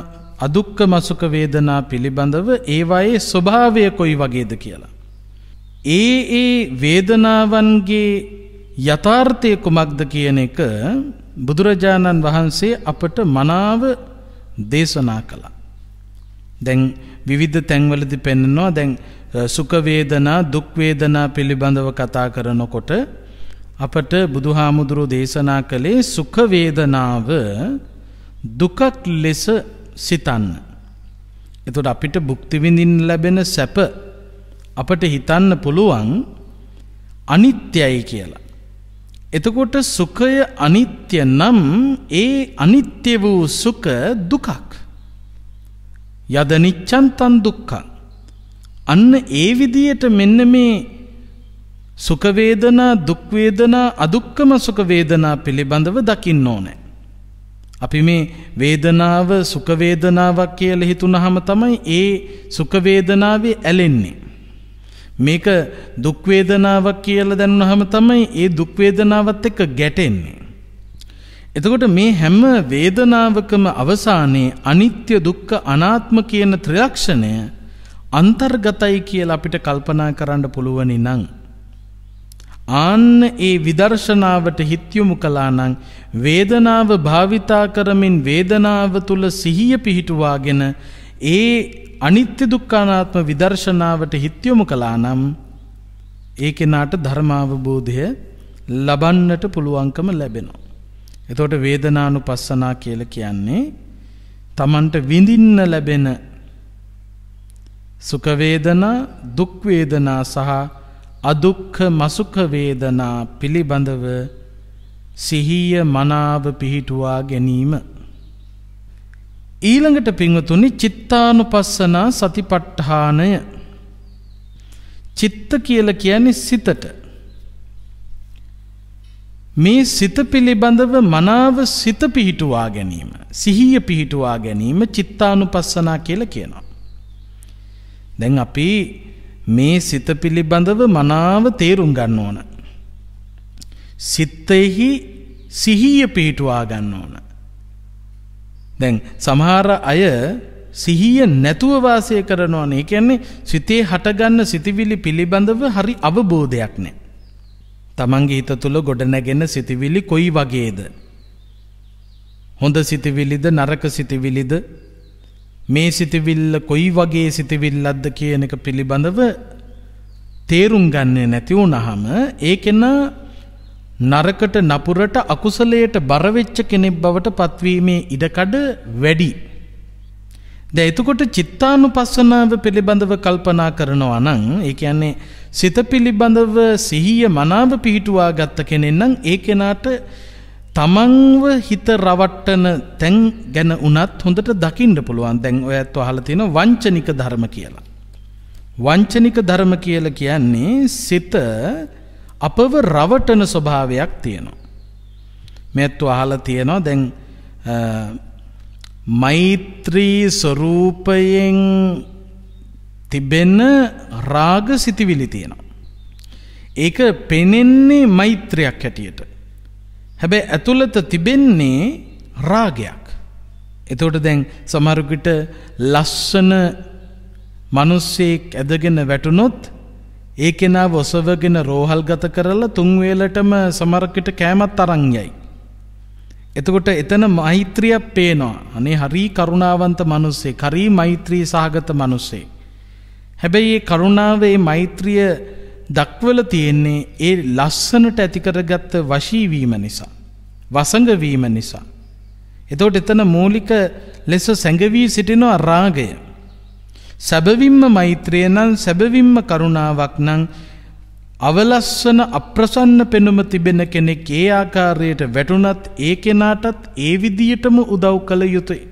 අදුක්කම සුඛ වේදනා පිළිබඳව ඒවායේ ස්වභාවය කොයි වගේද කියලා. ඒ ඒ වේදනාවන්ගේ යථාර්ථය කුමක්ද කියන එක බුදුරජාණන් වහන්සේ අපට මනාව දේශනා කළා. දැන් විවිධ තැන්වලදි පෙන්නනවා දැන් සුඛ වේදනා දුක් වේදනා පිළිබඳව කතා කරනකොට අපට බුදුහාමුදුරු දේශනා කළේ සුඛවේදනාව දුකක් ලෙස සිතන්න. එතුට අපිට බුක්තිවිඳින් ලැබෙන සැප අපට හිතන්න පුළුවන් අනිත්‍යයි කියලා. එතකොට සුඛය අනිත්‍ය නම් ඒ අනිත්‍ය වූ සුඛ දුකක්. යද නිච්ඡන්තං දුක්ඛං. අන්න ඒ විදියට මෙන්න මේ සුඛවේදනා දුක්වේදනා අදුක්කම සුඛවේදනා පිළිබඳව දකින්න ඕනෑ. අපි මේ වේදනාව සුඛවේදනාවක් කියල හිතුනහම තමයි ඒ සුඛවේදනාවේ ඇලෙන්නේ. මේක දුක්වේදනාවක් කියල දැනුනහම තමයි ඒ දුක්වේදනාවත් එක්ක ගැටෙන්නේ. එතකොට මේ හැම වේදනාවකම අවසානයේ අනිත්‍ය දුක්ඛ අනාත්ම කියන ත්‍රිලක්ෂණය අන්තර්ගතයි කියලා අපිට කල්පනා කරන්න පුළුවනි නම් ආන්න ඒ විදර්ශනාවට හිත්යොමු කලානං වේදනාව භාවිතා කරමින් වේදනාව තුල සිහිය පිහිටුවාගෙන ඒ අනිත්‍ය දුක්ඛානාත්ම විදර්ශනාවට හිත්යොමු කලානම් ඒ කෙනාට ධර්මාවබෝධය ලබන්නට පුළුවන්කම ලැබෙනවා. එතකොට වේදනානුපස්සනා කියලා කියන්නේ තමන්ට විඳින්න ලැබෙන සුඛ වේදනා දුක් වේදනා සහ අදුක්ඛ මසුඛ වේදනා පිළිබඳව සිහිය මනාව පිහිටුවා ගැනීම ඊළඟට පින්වතුනි චිත්තානුපස්සනා සතිපට්ඨානය චිත්ත කියලා කියන්නේ සිතට මේ සිත පිළිබඳව මනාව සිත පිහිටුවා ගැනීම සිහිය පිහිටුවා ගැනීම චිත්තානුපස්සනා කියලා කියනවා දැන් අපි මේ සිත පිළිබඳව මනාව තේරුම් ගන්න ඕන. සිත්තෙහි සිහිය පිහිටුවා ගන්න ඕන. දැන් සමහර අය සිහිය නැතුව වාසය කරනවන ඒ කියන්නේ සිතේ හටගන්න සිතිවිලි පිළිබඳව හරි අවබෝධයක් නෑ. තමන්ගේ හිත තුළ ගොඩනැගෙන සිතිවිලි කොයි වගේද. හොඳ සිතිවිලිද නරක සිතිවිලිද මේ සිතිවිල්ල කොයි වගේ සිතිවිල්ලද්ද කියන එක පිළිබඳව තේරුම් ගන්නේ නැති වුණහම ඒකෙන නරකට නපුරට අකුසලයට බරවෙච්ච කෙනෙක් බවට පත්වීමේ ඉඩකඩ වැඩි. දැන් එතකොට චිත්තානුපස්සනාව පිළිබඳව කල්පනා කරනවා නම් ඒ කියන්නේ සිත පිළිබඳව සිහිය මනාව පිහිටුවා ගත්ත කෙනෙක් නම් ඒ කෙනාට තමන්ව හිත රවට්ටන තැන් ගැන උනත් හොඳට දකිින්ට පුළුවන් දැන් ඔයත් අහල තියෙන වංචනික ධර්ම කියලා. වංචනික ධර්ම කියල කියන්නේ සිත අපව රවටන ස්වභාවයක් තියෙනවා. මෙත්තු අහල තියෙනවා දැන් මෛත්‍රී ස්වරූපයෙන් තිබෙන රාග සිතිවිලි තියෙනවා. ඒක පෙනෙන්නේ මෛත්‍රයක් හැටියට. හැබැයි ඇතුළත තිබෙන්නේ රාගයක්. එතකොට දැන් සමහරකට ලස්සන මිනිස්සෙක් ඇදගෙන වැටුනොත් ඒ කෙනා ඔසවගෙන රෝහල්ගත කරලා තුන් වේලටම සමහරකට කෑමත් අරන් යයි. එතකොට එතන මෛත්‍රියක් පේනවා. අනේ හරි කරුණාවන්ත මිනිස්සේ, හරි මෛත්‍රී සහගත මිනිස්සේ. හැබැයි මේ කරුණාව, මේ මෛත්‍රිය දක්වල තියෙන්නේ ඒ ලස්සනට ඇතිකරගත්ත වශීවීම නිසා. වසඟවීම නිසා. එතෝට එතන මූලික ලෙස සැඟවී සිටිනවා රාගය. සැබවිම්ම මෛත්‍රය නම් සැබවිම්ම කරුණාවක් නං අවලස්සන අප්‍රසන්න පෙනුම තිබෙන කෙනෙක් ඒ ආකාරයට වැටුනත් ඒ කෙනාටත් ඒ විදියටම උදව් කළ යුතුයි.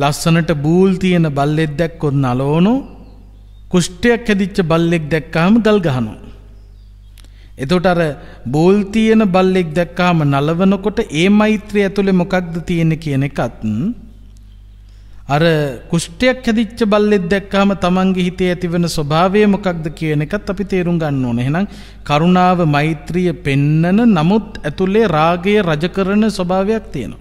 ලස්සනට බූල් තියෙන බල්ලෙද්දැක් කොත් නලෝනෝ කුෂ්ටයක් හැදිච්ච බල්ලෙක් දැක්කාම ගල් ගහනවා. එතකොට අර බෝල් තියෙන බල්ලෙක් දැක්කාම නලවනකොට ඒ මෛත්‍රිය ඇතුලේ මොකක්ද තියෙන්නේ කියන එකත් අර කුෂ්ටයක් හැදිච්ච බල්ලෙක් දැක්කාම Tamange හිතේ ඇතිවන ස්වභාවය මොකක්ද කියන එකත් අපි තේරුම් ගන්න ඕනේ. එහෙනම් කරුණාව මෛත්‍රිය පෙන්නන නමුත් ඇතුලේ රාගය රජ කරන ස්වභාවයක් තියෙනවා.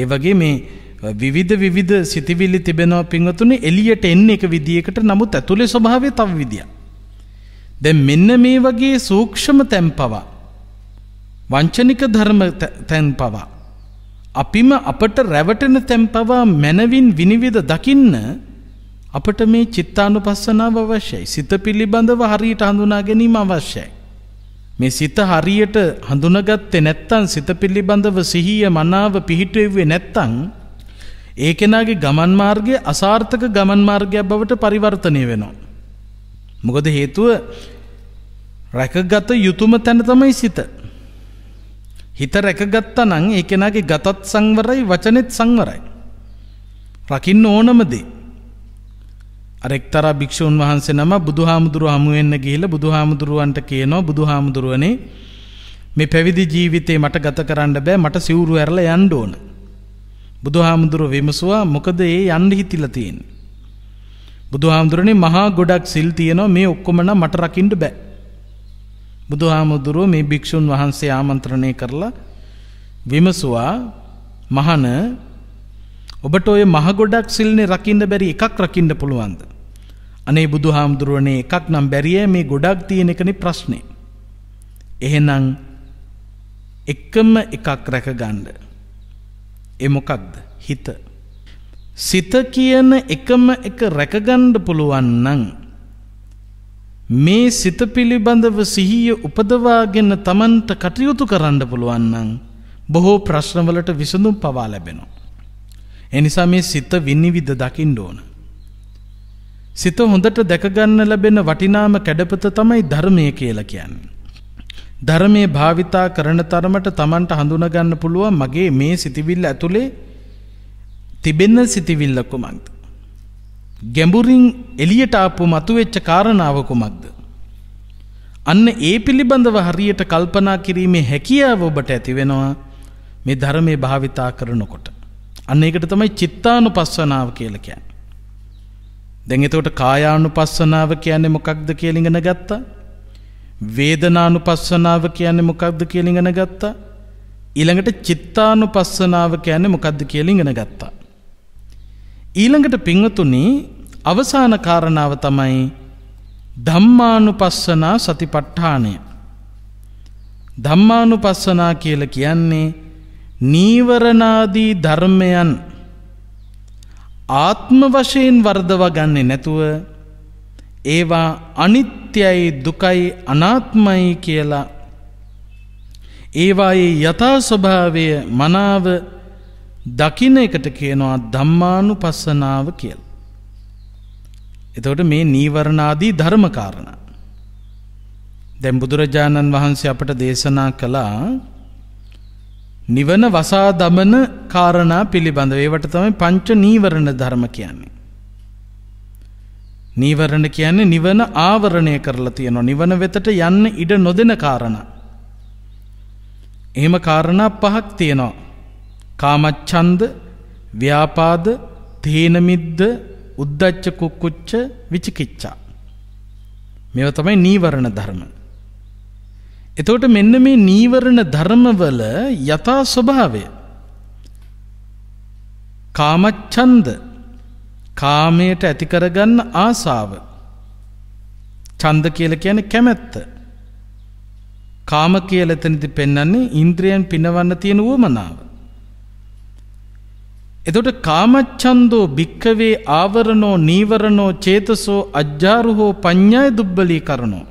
ඒ වගේ මේ විවිධ විවිධ සිතිවිල්ලි තිබෙනවා පින්වතුන එලියට එන්න එක විදියකට නමුත් ඇතුලේ ස්වභාවය තව විදිය. දැන් මෙන්න මේ වගේ සූක්ෂම තැන් පවා වංචනික ධර්ම තැන් පවා අපිම අපට රැවටෙන තැන් පවා මනවින් විනිවිද දකින්න අපට මේ චිත්තානුපස්සනාව අවශ්‍යයි. සිත පිළිබඳව හරියට හඳුනා ගැනීම අවශ්‍යයි. මේ සිත හරියට හඳුනගත්තේ නැත්තම් සිත පිළිබඳව සිහිය මනාව පිහිටුවෙව්වේ නැත්තම් ඒ කෙනාගේ ගමන් මාර්ගය අසාර්ථක ගමන් මාර්ගයක් බවට පරිවර්තනය වෙනවා. මොකද හේතුව රැකගත යුතුම තැන තමයි සිත. හිත රැකගත්ත නම් ඒ කෙනාගේ ගතත් සංවරයි වචනෙත් සංවරයි. රකින්න ඕනම දේ. අර එක්තරා භික්ෂූන් වහන්සේ නම බුදුහාමුදුරුව හමු වෙන්න ගිහිල්ලා බුදුහාමුදුරුවන්ට කියනවා බුදුහාමුදුරුවනේ මේ පැවිදි ජීවිතේ මට ගත කරන්න බෑ මට සිවුරු ඇරලා යන්න ඕන. බුදුහාමුදුරුව විමසුවා මොකද ඒ යන්න හිතිලා තියෙන්නේ. බුදුහාමුදුරනේ මහා ගොඩක් සිල් තියෙනවා මේ ඔක්කොම නම් මට රකින්න බෑ. බුදුහාමුදුරුව මේ භික්ෂුන් වහන්සේ ආමන්ත්‍රණය කරලා විමසුවා මහන ඔබට ඔය මහ ගොඩක් සිල්නේ රකින්න බැරි එකක් රකින්න පුළුවන්ද? අනේ බුදුහාමුදුරුවනේ එකක් නම් බැරිය මේ ගොඩක් තියෙන එකනේ ප්‍රශ්නේ. එහෙනම් එකම එකක් රැකගන්න එමොකක්ද හිත. සිත කියන එකම එක රැකගණ්ඩ පුළුවන්නන්. මේ සිත පිළිබඳව සිහිය උපදවාගෙන තමන්ට කටයුතු කරන්න පුළුවන්නන් බොහෝ ප්‍රශ්නවලට විසඳුම් පවා ලැබෙනවා. එනිසා මේ සිත විනිවිධ දකිින් ඕන. සිත හොඳට දැකගන්න ලැබෙන වටිනාම කැඩපත තමයි ධර්මය කියල කියන්නේ. ධර්මයේ භාවිතා කරන තරමට Tamanට හඳුනගන්න පුළුවන් මගේ මේ සිතිවිල්ල ඇතුලේ තිබෙන සිතිවිල්ල කුමක්ද? ගැඹුරින් එළියට ආපු මතුවෙච්ච කාරණාව කුමක්ද? අන්න ඒ පිළිබඳව හරියට කල්පනා කිරීමේ හැකියාව ඔබට ඇති වෙනවා මේ ධර්මයේ භාවිතා කරනකොට. අන්න ඒකට තමයි චිත්තානුපස්සනාව කියලා කියන්නේ. දැන් එතකොට කායානුපස්සනාව කියන්නේ මොකක්ද කියලා ඉගෙන ගත්තා? වේදනානු පස්සනාව කියන්නේ මොකක්ද කියලිගෙන ගත්තා. ඊළඟට චිත්තානු පස්සනාව කියන්නේ මොකක්ද කියලිගෙන ගත්තා. ඊළඟට පිංවතුනි අවසාන කාරණාව තමයි ධම්මානු පස්සනා සති පට්ඨානය. ධම්මානු පස්සනා කියල කියන්නේ නීවරණාදී ධර්මයන් ආත්ම වශයෙන් වර්ධව ගන්නේ නැතුව ඒවා අනිත්‍යයි දුකයි අනාත්මයි කියලා ඒවායේ යථාස්වභාවය මනාව දකින එකට කියනවා ධම්මානු පස්සනාව කියල. එතවට මේ නීවරණාදී ධර්මකාරණ. දැම් බුදුරජාණන් වහන්සේ අපට දේශනා කළා නිවන වසා දමන කාරණා පිළිබඳ ඒවට තමයි පංච නීවරණ ධර්ම කියන්නේ. නීවරණ කියන්නේ නිවන ආවරණය කරලා තියෙනවා නිවන වෙතට යන්න ඉඩ නොදෙන කාරණ. එහෙම කාරණා පහක් තියෙනවා. කාමච්ඡන්ද, ව්‍යාපාද, තීනමිද්ධ, උද්දච්ච කුක්කුච්ච, විචිකිච්ඡා. මේව තමයි නීවරණ ධර්ම. එතකොට මෙන්න මේ නීවරණ ධර්මවල යථා ස්වභාවය කාමච්ඡන්ද කාමයට ඇතිකරගන්න ආසාාව චන්ද කියල කියන කැමැත්ත කාම කියල එතනති පෙන්නන්නේ ඉන්ද්‍රියන් පිනවන්න තියෙන වුවමනාව. එතොට කාමච්චන්දෝ භික්කවේ ආවරණෝ නීවරණෝ චේතසෝ අජ්ජාරු හෝ ප්ඥාය දුබ්බලී කරනෝ.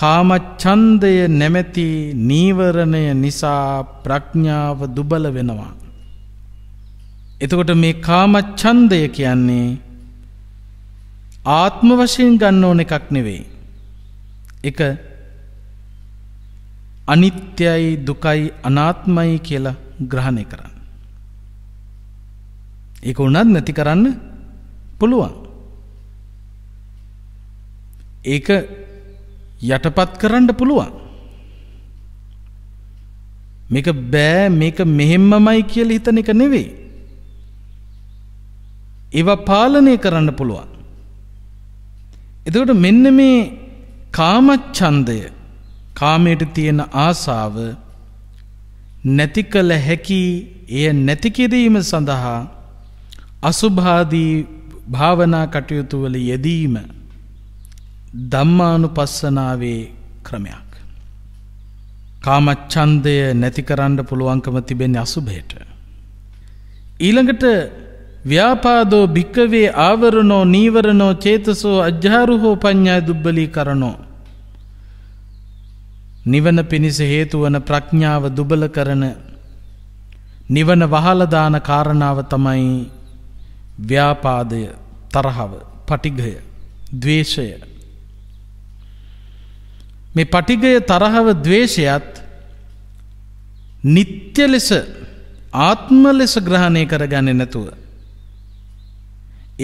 කාමච්චන්දය නැමැති නීවරණය නිසා ප්‍රඥ්ඥාව දුබල වෙනවා. එතකොට මේ කාමච්ඡන්දය කියන්නේ ආත්ම වශයෙන් ගන්න ඕන එකක් නෙවෙයි. එක අනිත්‍යයි දුකයි අනාත්මයි කියලා ග්‍රහණය කරන්න. ඒක උනත් නැති කරන්න පුළුවන්. ඒක යටපත් කරන්න පුළුවන්. මේක බෑ මේක මෙහෙම්මමයි කියලා හිතන එක නෙවෙයි. ඒවා පාලනය කරන්න පුළුවන්. එතකොට මෙන්න මේ කාමච්ඡන්දය කාමයට තියෙන ආසාව නැති කළ හැකි එය නැති කිරීම සඳහා අසුභාදී භාවනා කටයුතු වල යෙදීම ධම්මානුපස්සනාවේ ක්‍රමයක්. කාමච්ඡන්දය නැති කරන්න පුළුවන්කම තිබෙන්නේ අසුභයට. ඊළඟට ව්‍යාපාදෝ භික්කවේ ආවරණෝ නීවරණෝ චේතසෝ අජ්ජාරුහෝ පඤ්ඥා දුබ්බලි කරනෝ. නිවන පිණිස හේතුවන ප්‍රඥාව දුබල කරන නිවන වහලදාන කාරණාව තමයි ව්‍යාපාදය තරහව පටිගය දවේශය. මේ පටිගය තරහව දවේශයත් නිත්‍ය ලෙස ආත්ම ලෙස ග්‍රහණය කර ගන්න නැතුව.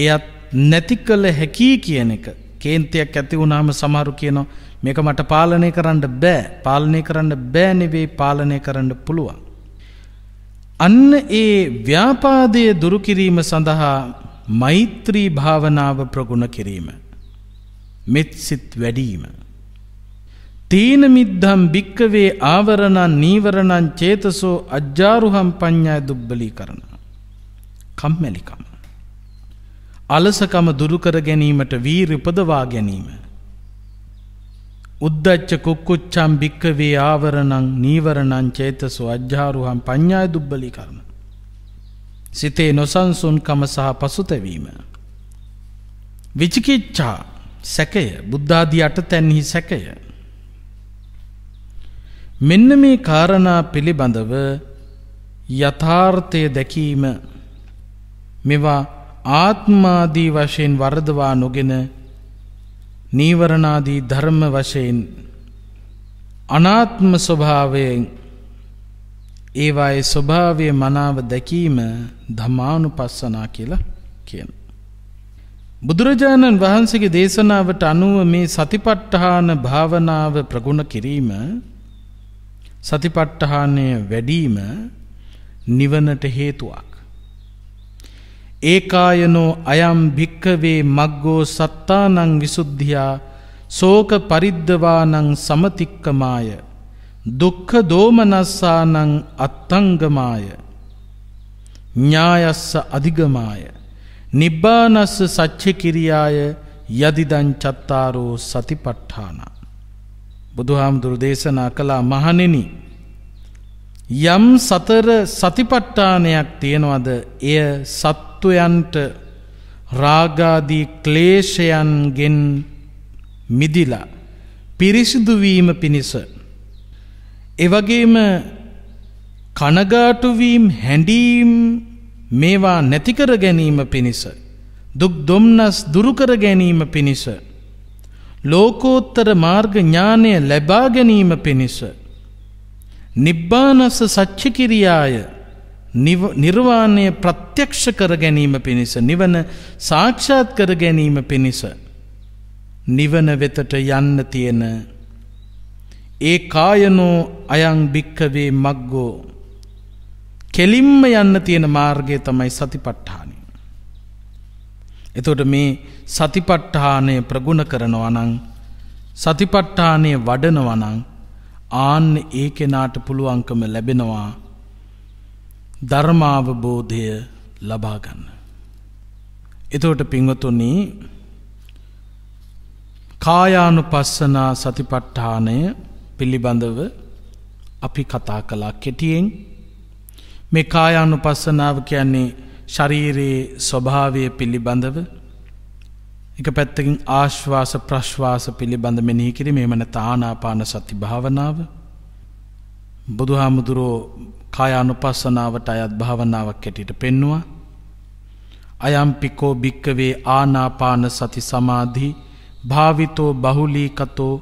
එයත් නැති කළ හැකී කියන එක කේන්තියක් ඇති වුණාම සමහරු කියනවා මේක මට පාලනය කරන්න බෑ පාලනය කරන්න බෑනෙවෙයි පාලනය කරන්න පුළුවන්. අන්න ඒ ව්‍යාපාදය දුරුකිරීම සඳහා මෛත්‍රී භාවනාව ප්‍රගුණ කිරීම. මෙත් සිත් වැඩීම. තීන මිද්ධම් භික්කවේ ආවරණන් නීවරණන් චේතසෝ අජ්ජාරුහම් ප්ඥා දුබ්බලි කරන. කම්මැලිකම. අලසකම දුරුකර ගැනීමට වී රිපදවා ගැනීම. උද්දච්ච කුක්කුච්චම් භික්කවේ ආවරණං නීවරණං චේතසු අජ්ජාරුහම් ප්ඥාය දුබ්බලි කරන. සිතේ නොසන්සුන්කම සහ පසුතැවීම. විචිකිච්චා සැකය බුද්ධාදී අට තැන්හි සැකය. මෙන්න මේ කාරණා පිළිබඳව යථාර්ථය දැකීම මෙවා ආත්මාදී වශයෙන් වර්ධවා නොගෙන නීවරණාදී ධර්ම වශයෙන් අනාත්ම ස්වභාවයෙන් ඒවායේ ස්වභාවය මනාව දැකීම ධමානුපස්සනා කියලා කියන. බුදුරජාණන් වහන්සේගේ දේශනාවට අනුව මේ සතිපට්ඨාන භාවනාව ප්‍රගුණ කිරීම සතිපට්ඨානය වැඩිම නිවනට හේතුවක්. ඒකායනෝ අයම් භික්කවේ මග්ගෝ සත්තානං විසුද්ධියා සෝක පරිද්ධවානං සමතික්කමාය දුක්ඛ දෝමනස්සානං අත්තංගමාය ඥායස්ස අධිගමාය නිබ්බානස්ස සච්ච කිරියාය යදිදං චත්තාරෝ සතිපට්ඨාන බුදුහාමුදුරු දේශනා කළා මහණෙනි යම් සතර සතිපට්ඨානයක් තියෙනවද එය සත්‍ය සත්වයන්ට රාගාදී ක්ලේශයන්ගෙන් මිදිලා පිරිසිදු වීම පිණිස එවගේම කනගාටු වීම හැඬීම් මේවා නැති කර ගැනීම පිණිස දුක් දුම්නස් දුරු කර ගැනීම පිණිස ලෝකෝත්තර මාර්ග ඥානය ලැබා ගැනීම පිණිස නිබ්බානස සච්ච කිරියාය නිර්වාණය ප්‍රත්‍යක්ෂ කර ගැනීම පිණිස නිවන සාක්ෂාත් කර ගැනීම පිණිස නිවන වෙතට යන්න තියෙන ඒ කායනෝ අයං භික්කවේ මක්ගෝ කෙලින්ම යන්න තියෙන මාර්ගය තමයි සතිපට්ඨානය. එතකොට මේ සතිපට්ඨානය ප්‍රගුණ කරනවා නම් සතිපට්ඨානය වඩනවා නම් ආන්න ඒ කෙනාට පුළුවන්කම ලැබෙනවා ධර්මාවබෝධය ලබා ගන්න. එතකොට පින්වතුනි කායානුපස්සනා සතිපට්ඨානය පිළිබඳව අපි කතා කළා කෙටියෙන් මේ කායානුපස්සනාව කියන්නේ ශරීරයේ ස්වභාවය පිළිබඳව එක පැත්තකින් ආශ්වාස ප්‍රශ්වාස පිළිබඳ මෙනෙහි කිරීම එමන තානාපාන සති භාවනාව බුදුහාමුදුරෝ කායානුපස්සනාවට අයත් භාවනාවක් ඇටියට පෙන්නවා. අයම්පිකෝ භික්කවේ ආනාපාන සති සමාධී භාවිතෝ බහුලීකතෝ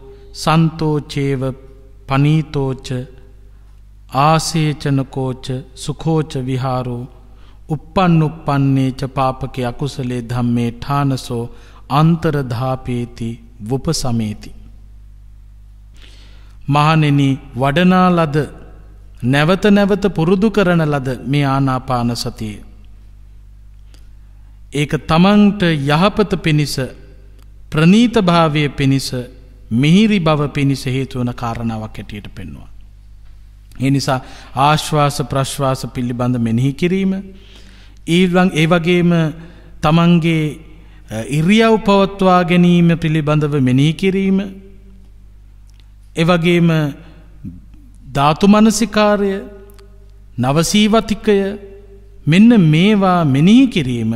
සන්තෝචේව පනීතෝච ආසේචනකෝච සුකෝච විහාරෝ උප්පන් උප්පන්නේච පාපක අකුසලේ ධම්මේ ඨානසෝ අන්තරධාපේති වුපසමේති. මහනෙන වඩනා ලද නැවත නැවත පුරුදු කරන ලද මේ ආනාපාන සතිය. ඒක තමන්ට යහපත පිණිස ප්‍රනීතභාවය පිණිස මිහිරි බව පිණිස හේතුවන කාරණාවක් ඇටියට පෙන්වා. එනිසා ආශ්වාස ප්‍රශ්වාස පිල්ලිබඳ මෙනෙහි කිරීම. ඊල්වන් ඒ වගේම තමන්ගේ ඉරියව් පවත්වා ගැනීම පිළිබඳව මෙනෙහි කිරීම. එවගේම ධාතුමනසිකාරය නවසීවතිකය මෙන්න මේවා මෙනෙහි කිරීම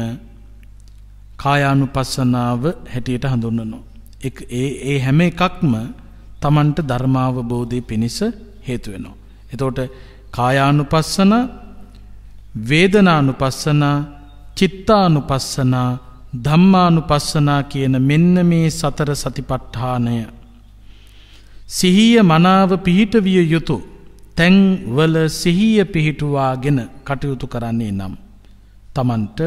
කායානු පස්සනාව හැටියට හඳුන්නනවා. එක ඒ ඒ හැම එකක්ම තමන්ට ධර්මාවබෝධය පිණිස හේතුවෙනවා. එතෝට කායානු පස්සන වේදනානු පස්සනා චිත්තානු පස්සනා ධම්මානු පස්සනා කියන මෙන්න මේ සතර සතිපට්ඨානය සිහිය මනාව පිහිටවිය යුතු තැන්වල සිහිය පිහිටුවාගෙන කටයුතු කරන්නේ නම්. තමන්ට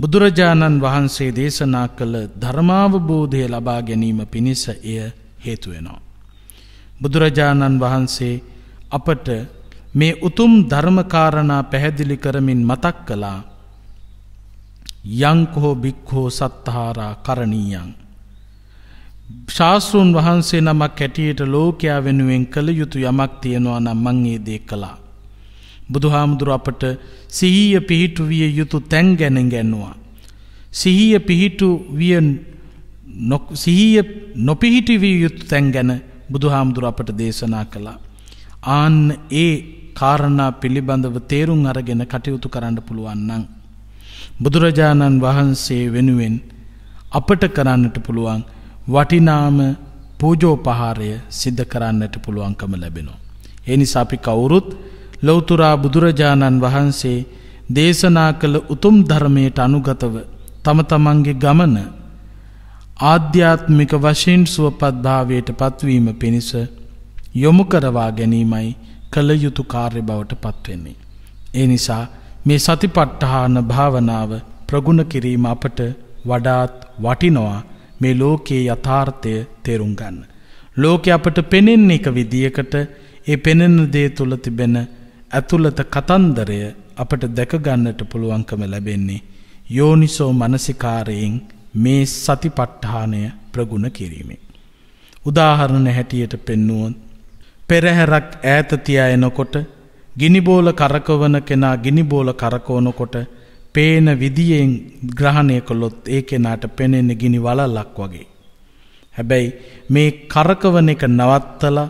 බුදුරජාණන් වහන්සේ දේශනා කළ ධර්මාවබෝධය ලබා ගැනීම පිණිස එය හේතුවෙනවා. බුදුරජාණන් වහන්සේ අපට මේ උතුම් ධර්මකාරණා පැහැදිලි කරමින් මතක් කළා යංකොහෝ භික්හෝ සත්හාරා කරණීයන්. ශාස්තෘන් වහන්සේ නමක් හැටියට ලෝකයා වෙනුවෙන් කළ යුතු යමක් තියෙනවා නම් මං ඒ දේ කළා. බුදුහාමුදුර අපට සිහිය පිහිටු විය යුතු තැන් ගැන ගැන්නවා. සිහිය පිහිටු විය සිහිය නොපිහිටිවිය යුතු තැන් ගැන බුදුහාමුදුර අපට දේශනා කළා. ආන්න ඒ කාරණා පිළිබඳව තේරුම් අරගෙන කටයුතු කරන්න පුළුවන්නන්. බුදුරජාණන් වහන්සේ වෙනුවෙන් අපට කරන්නට පුළුවන් වටිනාම පූජෝපහාරය සිද්ධ කරන්නට පුළුවන්කම ලැබෙනවා. එනිසා අපි කවුරුත් ලොවතුරා බුදුරජාණන් වහන්සේ දේශනා කළ උතුම් ධර්මයට අනුගතව තම තමන්ගේ ගමන ආධ්‍යාත්මික වශයෙන් සුවපත්භාවයට පත්වීම පිණිස යොමු කරවා ගැනීමයි කළ යුතු කාර්ය බවට පත්වෙන්නේ. ඒ නිසා මේ සතිපට්ටහාන භාවනාව ප්‍රගුණ කිරීම අපට වඩාත් වටිනවා මේ ලෝකයේ යථාර්ථය තේරුම් ගන්න. ලෝකෙ අපට පෙනෙන්න එක විදියකට ඒ පෙනෙන දේ තුළ තිබෙන ඇතුළත කතන්දරය අපට දැකගන්නට පුළුවන්කම ලැබෙන්නේ. යෝනිසෝ මනසිකාරයෙන් මේ සතිපට්ඨානය ප්‍රගුණ කිරීමේ. උදාහරණ හැටියට පෙන්නුවන්. පෙරහැරක් ඈතතියා එනකොට ගිනිබෝල කරකවන කෙනා ගිනිබෝල කරකෝනකොට පේන විදියෙන් ග්‍රහණය කළොත් ඒ කෙනාට පෙනෙන ගිනි වලල්ලක් වගේ. හැබැයි මේ කරකවන එක නවත්තලා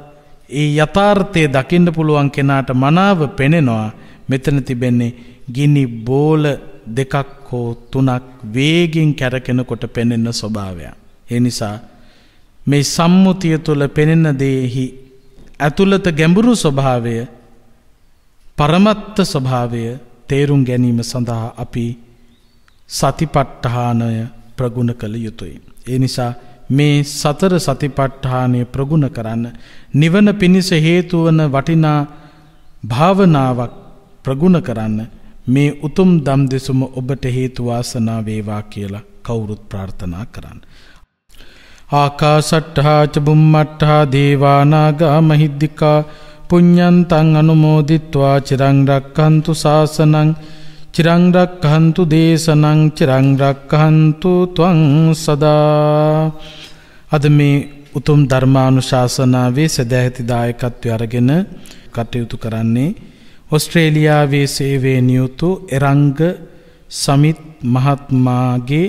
ඒ යථාර්ථය දකින්න පුළුවන් කෙනාට මනාව පෙනෙනවා මෙතන තිබෙන්නේ ගිනි බෝල දෙකක් හෝ තුනක් වේගෙන් කැරකෙනකොට පෙනෙන ස්වභාවයක්. ඒ නිසා මේ සම්මුතිය තුළ පෙනෙන දේහි ඇතුළත ගැඹුරු ස්වභාවය පරමත්ත ස්වභාවය තේරුම් ගැනීම සඳහා අපි සතිපට්ඨානය ප්‍රගුණ කළ යුතුයි. ඒ නිසා මේ සතර සතිපට්ඨානය ප්‍රගුණ කරන්න නිවන පිණිස හේතුවන වටිනා භාවනාවක් ප්‍රගුණ කරන්න මේ උතුම් දම් දෙසුම ඔබට හේතුවාසනා වේවා කියලා කවුරුත් ප්‍රාර්ථනා කරන්න. ආකා සට්ඨාච බුම්මට්ටහා දේවානාගා මහිද්දිිකා පුඤ්ඥන්තං අනුමෝදිත්වා චිරංරක්කන්තු ශාසනං චිරංරක්කහන්තු දේශනං චිරංරක්කහන්තු තුවං සදා අද මේ උතුම් ධර්මානු ශාසනාවේ සැදැහැති දායකත්ව අරගෙන කටයුතු කරන්නේ. ඔස්ට්‍රේලියාවේ සේවේ නියුතු එරංග සමිත් මහත්මාගේ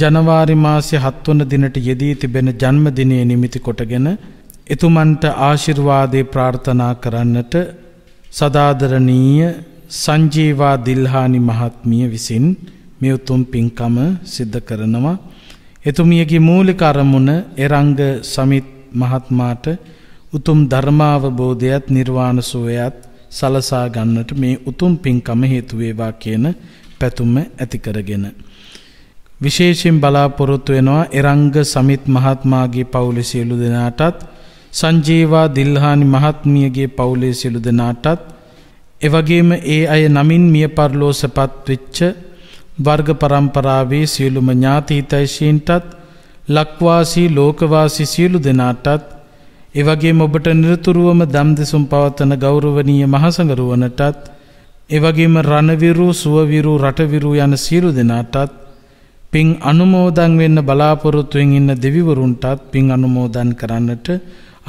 ජනවාරිමාසය හත්වන දිනට යෙදී තිබෙන ජන්මදිනය නිමිති කොටගෙන එතුමන්ට ආශිර්වාදය ප්‍රාර්ථනා කරන්නට සදාදරණීය සංජීවා දිල්හානි මහත්මිය විසින් මේ උතුම් පින්කම සිද්ධ කරනවා. එතුමියගේ මූලික අරමුණ එරංග සමිත් මහත්මාට උතුම් ධර්මාවබෝධයත් නිර්වාණ සුවයත් සලසා ගන්නට මේ උතුම් පින්කම හේතු වේවා කියන පැතුම ඇති කරගෙන. විශේෂයෙන් බලාපොරොත්තු වෙනවා එරංග සමිත් මහත්මාගේ පවුලේ සියලු දෙනාටත් සංජේවා දිල්හානි මහත්මියගේ පවුලේ සිළු දෙනාටත් එවගේම ඒ අය නමින් මිය පරලෝ සපත්වෙච්ච වර්ග පරම්පරාවේ සියලුම ඥාතීතයිශීන්ටත් ලක්වාසී ලෝකවාසි සියලු දෙනාටත් එවගේ ඔබට නිරතුරුවම දම් දෙසුම් පවත්තන ගෞරවනීය මහසඟරුවනටත් එවගේම රණවිරු සුවවිරු රටවිරු යන සියලු දෙනාටත් පින් අනුමෝදන් වෙන්න බලාපොරොත්තුවෙන් ඉන්න දෙවිවරුන්ටත් පින් අනුමෝදන් කරන්නට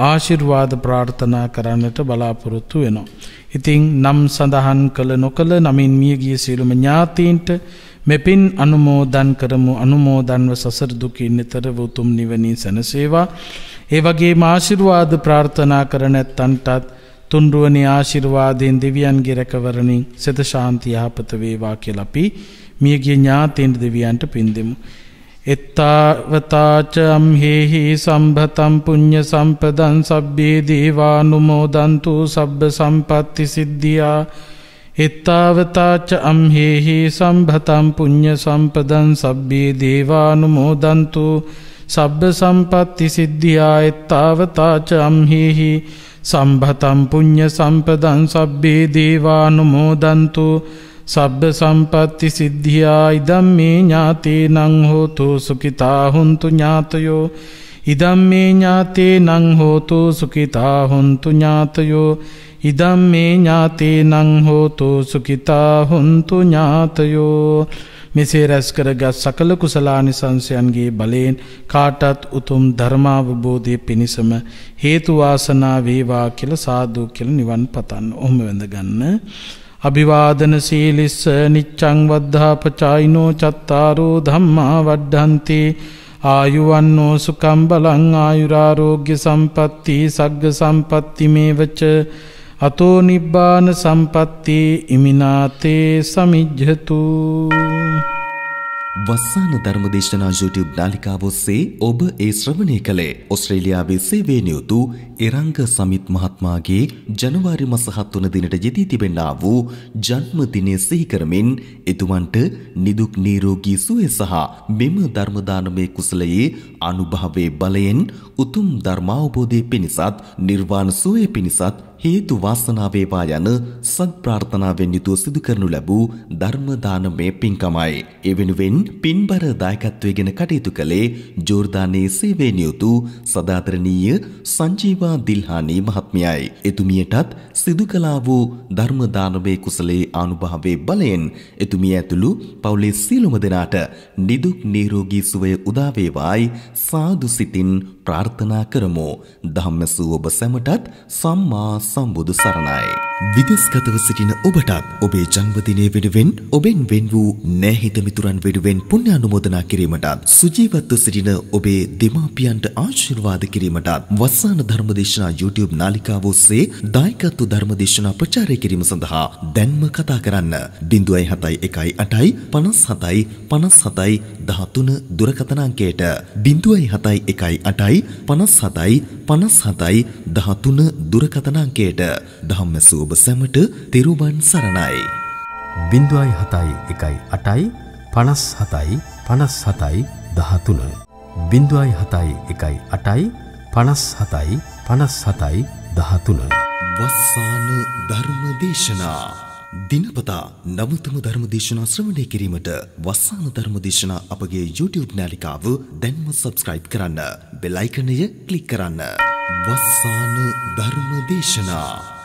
ආශිර්වාද ප්‍රාර්ථනා කරන්නට බලාපොරොත්තු වෙනවා. ඉතිං නම් සඳහන් කළ නොකළ නමින් මියගිය සියලුම ඥාතීන්ට මෙපින් අනුමෝදන් කරමු අනුමෝදන්ව සසරදුකින් නිතර වතුම් නිවනී සැනසේවා. ඒ වගේ මාශිර්වාද ප්‍රාර්ථනා කරනැත් අන්ටත් තුන්රුවනි ආශිර්වාදයෙන් දෙවියන්ගේ රැකවරණින් සෙත ශාන්ති යහපත වේවා කියලපි මියගේ ඥාතීන්ට දෙවියන්ට පින් දෙමු. එත්තාවතාච අම්හෙහි සම්භතම් පුඤ්ඤ සම්පදං සබ්බේ දේවානුමෝදන්තු සබ්බ සම්පත්ති සිද්ධියා එත්තාවතාච අම්හෙහි සම්භතම් පුඤ්ඤ සම්පදං සබ්බේ දේවානුමෝදන්තු සබ්බ සම්පත්ති සිද්ධියා එත්තාවතාච අම්හෙහි සම්භතම් පුඤ්ඤ සම්පදං සබ්බේ දේවානුමෝදන්තු සබ්බ සම්පත්ති සිද්ධියා ඉදම් මේ ඥාතේ නං හෝතු සුකිතා හොන්තු ඥාතයෝ ඉදම් මේ ඥාතේ නං හෝතු සුකිතා හොන්තු ඥාතයෝ ඉදම් මේ ඥාතේ නං හෝතු සුකිතා හොන්තු ඥාතයෝ මෙසේ රැස් කරගත් සකල කුසලානිසංසයන්ගේ බලයෙන් කාටත් උතුම් ධර්මාවබෝධය පිණිසම හේතු වාසනා වේවා කියලා සාදු කියලා නිවන් පතන්න. ඔහොම වැඳ ගන්න. අභිවාදන සීලිස්ස නිච්චං වද්ධාපචායිනෝ චත්තාරෝ ධම්මා වඩ්ඩන්ති ආයුවන්නෝ සුකම් බලං ආයුරාරෝග්‍ය සම්පatti සග්ග සම්පatti මේවච අතෝ නිබ්බාන සම්පatti ඉමිනාතේ සමිජ්ජතු වස්සාන ධර්මදේශනා YouTube නාලිකාව ඔස්සේ ඔබ ඒ ශ්‍රවණය කළේ ඔස්ට්‍රේලියාවේ සේවයෙන් යුතු එරංග සමිත් මහත්මයාගේ ජනවාරි මාස 7 වන දිනට යෙදී තිබෙනා වූ ජන්මදිනය සිහි කරමින් එතුමන්ට නිදුක් නිරෝගී සුවය සහ මෙම ධර්ම දානමේ කුසලයේ අනුභවයේ බලයෙන් උතුම් ධර්මාවබෝධයේ පිණිසත් නිර්වාණ සුවය පිණිසත් හේතු වාසනා වේවා යන සත් ප්‍රාර්ථනාවෙන් යුතුව සිදු කරනු ලැබූ ධර්ම දානමය පින්කමයි. ඒ වෙනුවෙන් පින්බර දායකත්වයේගෙන කටයුතු කළේ ජෝර්දානයේ සේවයෙන් යුතු සදාතරණීය සංජීවා දිල්හානි මහත්මියයි. එතුමියටත් සිදු කළා වූ ධර්ම දානමය කුසලයේ ආනුභාවයේ බලයෙන් එතුමිය ඇතුළු පවුලේ සියලුම දෙනාට නිදුක් නිරෝගී සුවය උදා වේවායි සාදු සිතින් ප්‍රාර්ථනා කරමු. ධම්මසූ ඔබ සැමටත් සම්මා සම්බුදු සරණයි. විදේශගතව සිටින ඔබටත් ඔබේ ජන්මදිනය වෙනුවෙන් ඔබෙන් වෙන් වූ නෑහිත මිතුරන් වෙනුවෙන් පුණ්‍ය අනුමෝදනා කිරීමටත් සුජීවත්ව සිටින ඔබේ දෙමාපියන්ට ආශිර්වාද කිරීමටත් වස්සාන ධර්මදේශනා YouTube නාලිකාව ඔස්සේ දායකත්ව ධර්මදේශනා ප්‍රචාරය කිරීම සඳහා දැන්ම කතා කරන්න 0718 57 57 13 දුරකථන අංකයට 0718 හතයි පනස් හතයි පනස් හතයි දහතුන දුරකථන අංකයට දහම් ඇසූ ඔබ සැමට තෙරුවන් සරණයි. බිඳුවයි හතයි එකයි අටයි පනස් හතයි පනස් හතයි දහතුන. බිඳුවයි හතයි එකයි අටයි පනස් හතයි පනස් හතයි දහතුන. වස්සාන ධර්ම දේශනා. දිනපතා නවතම ධර්මදේශනා ශ්‍රවණය කිරීමට වස්සාන ධර්මදේශනා අපගේ YouTube නාලිකාව දැන්ම සබස්ක්‍රයිබ් කරන්න. බෙල් අයිකනය ක්ලික් කරන්න. වස්සාන ධර්මදේශනා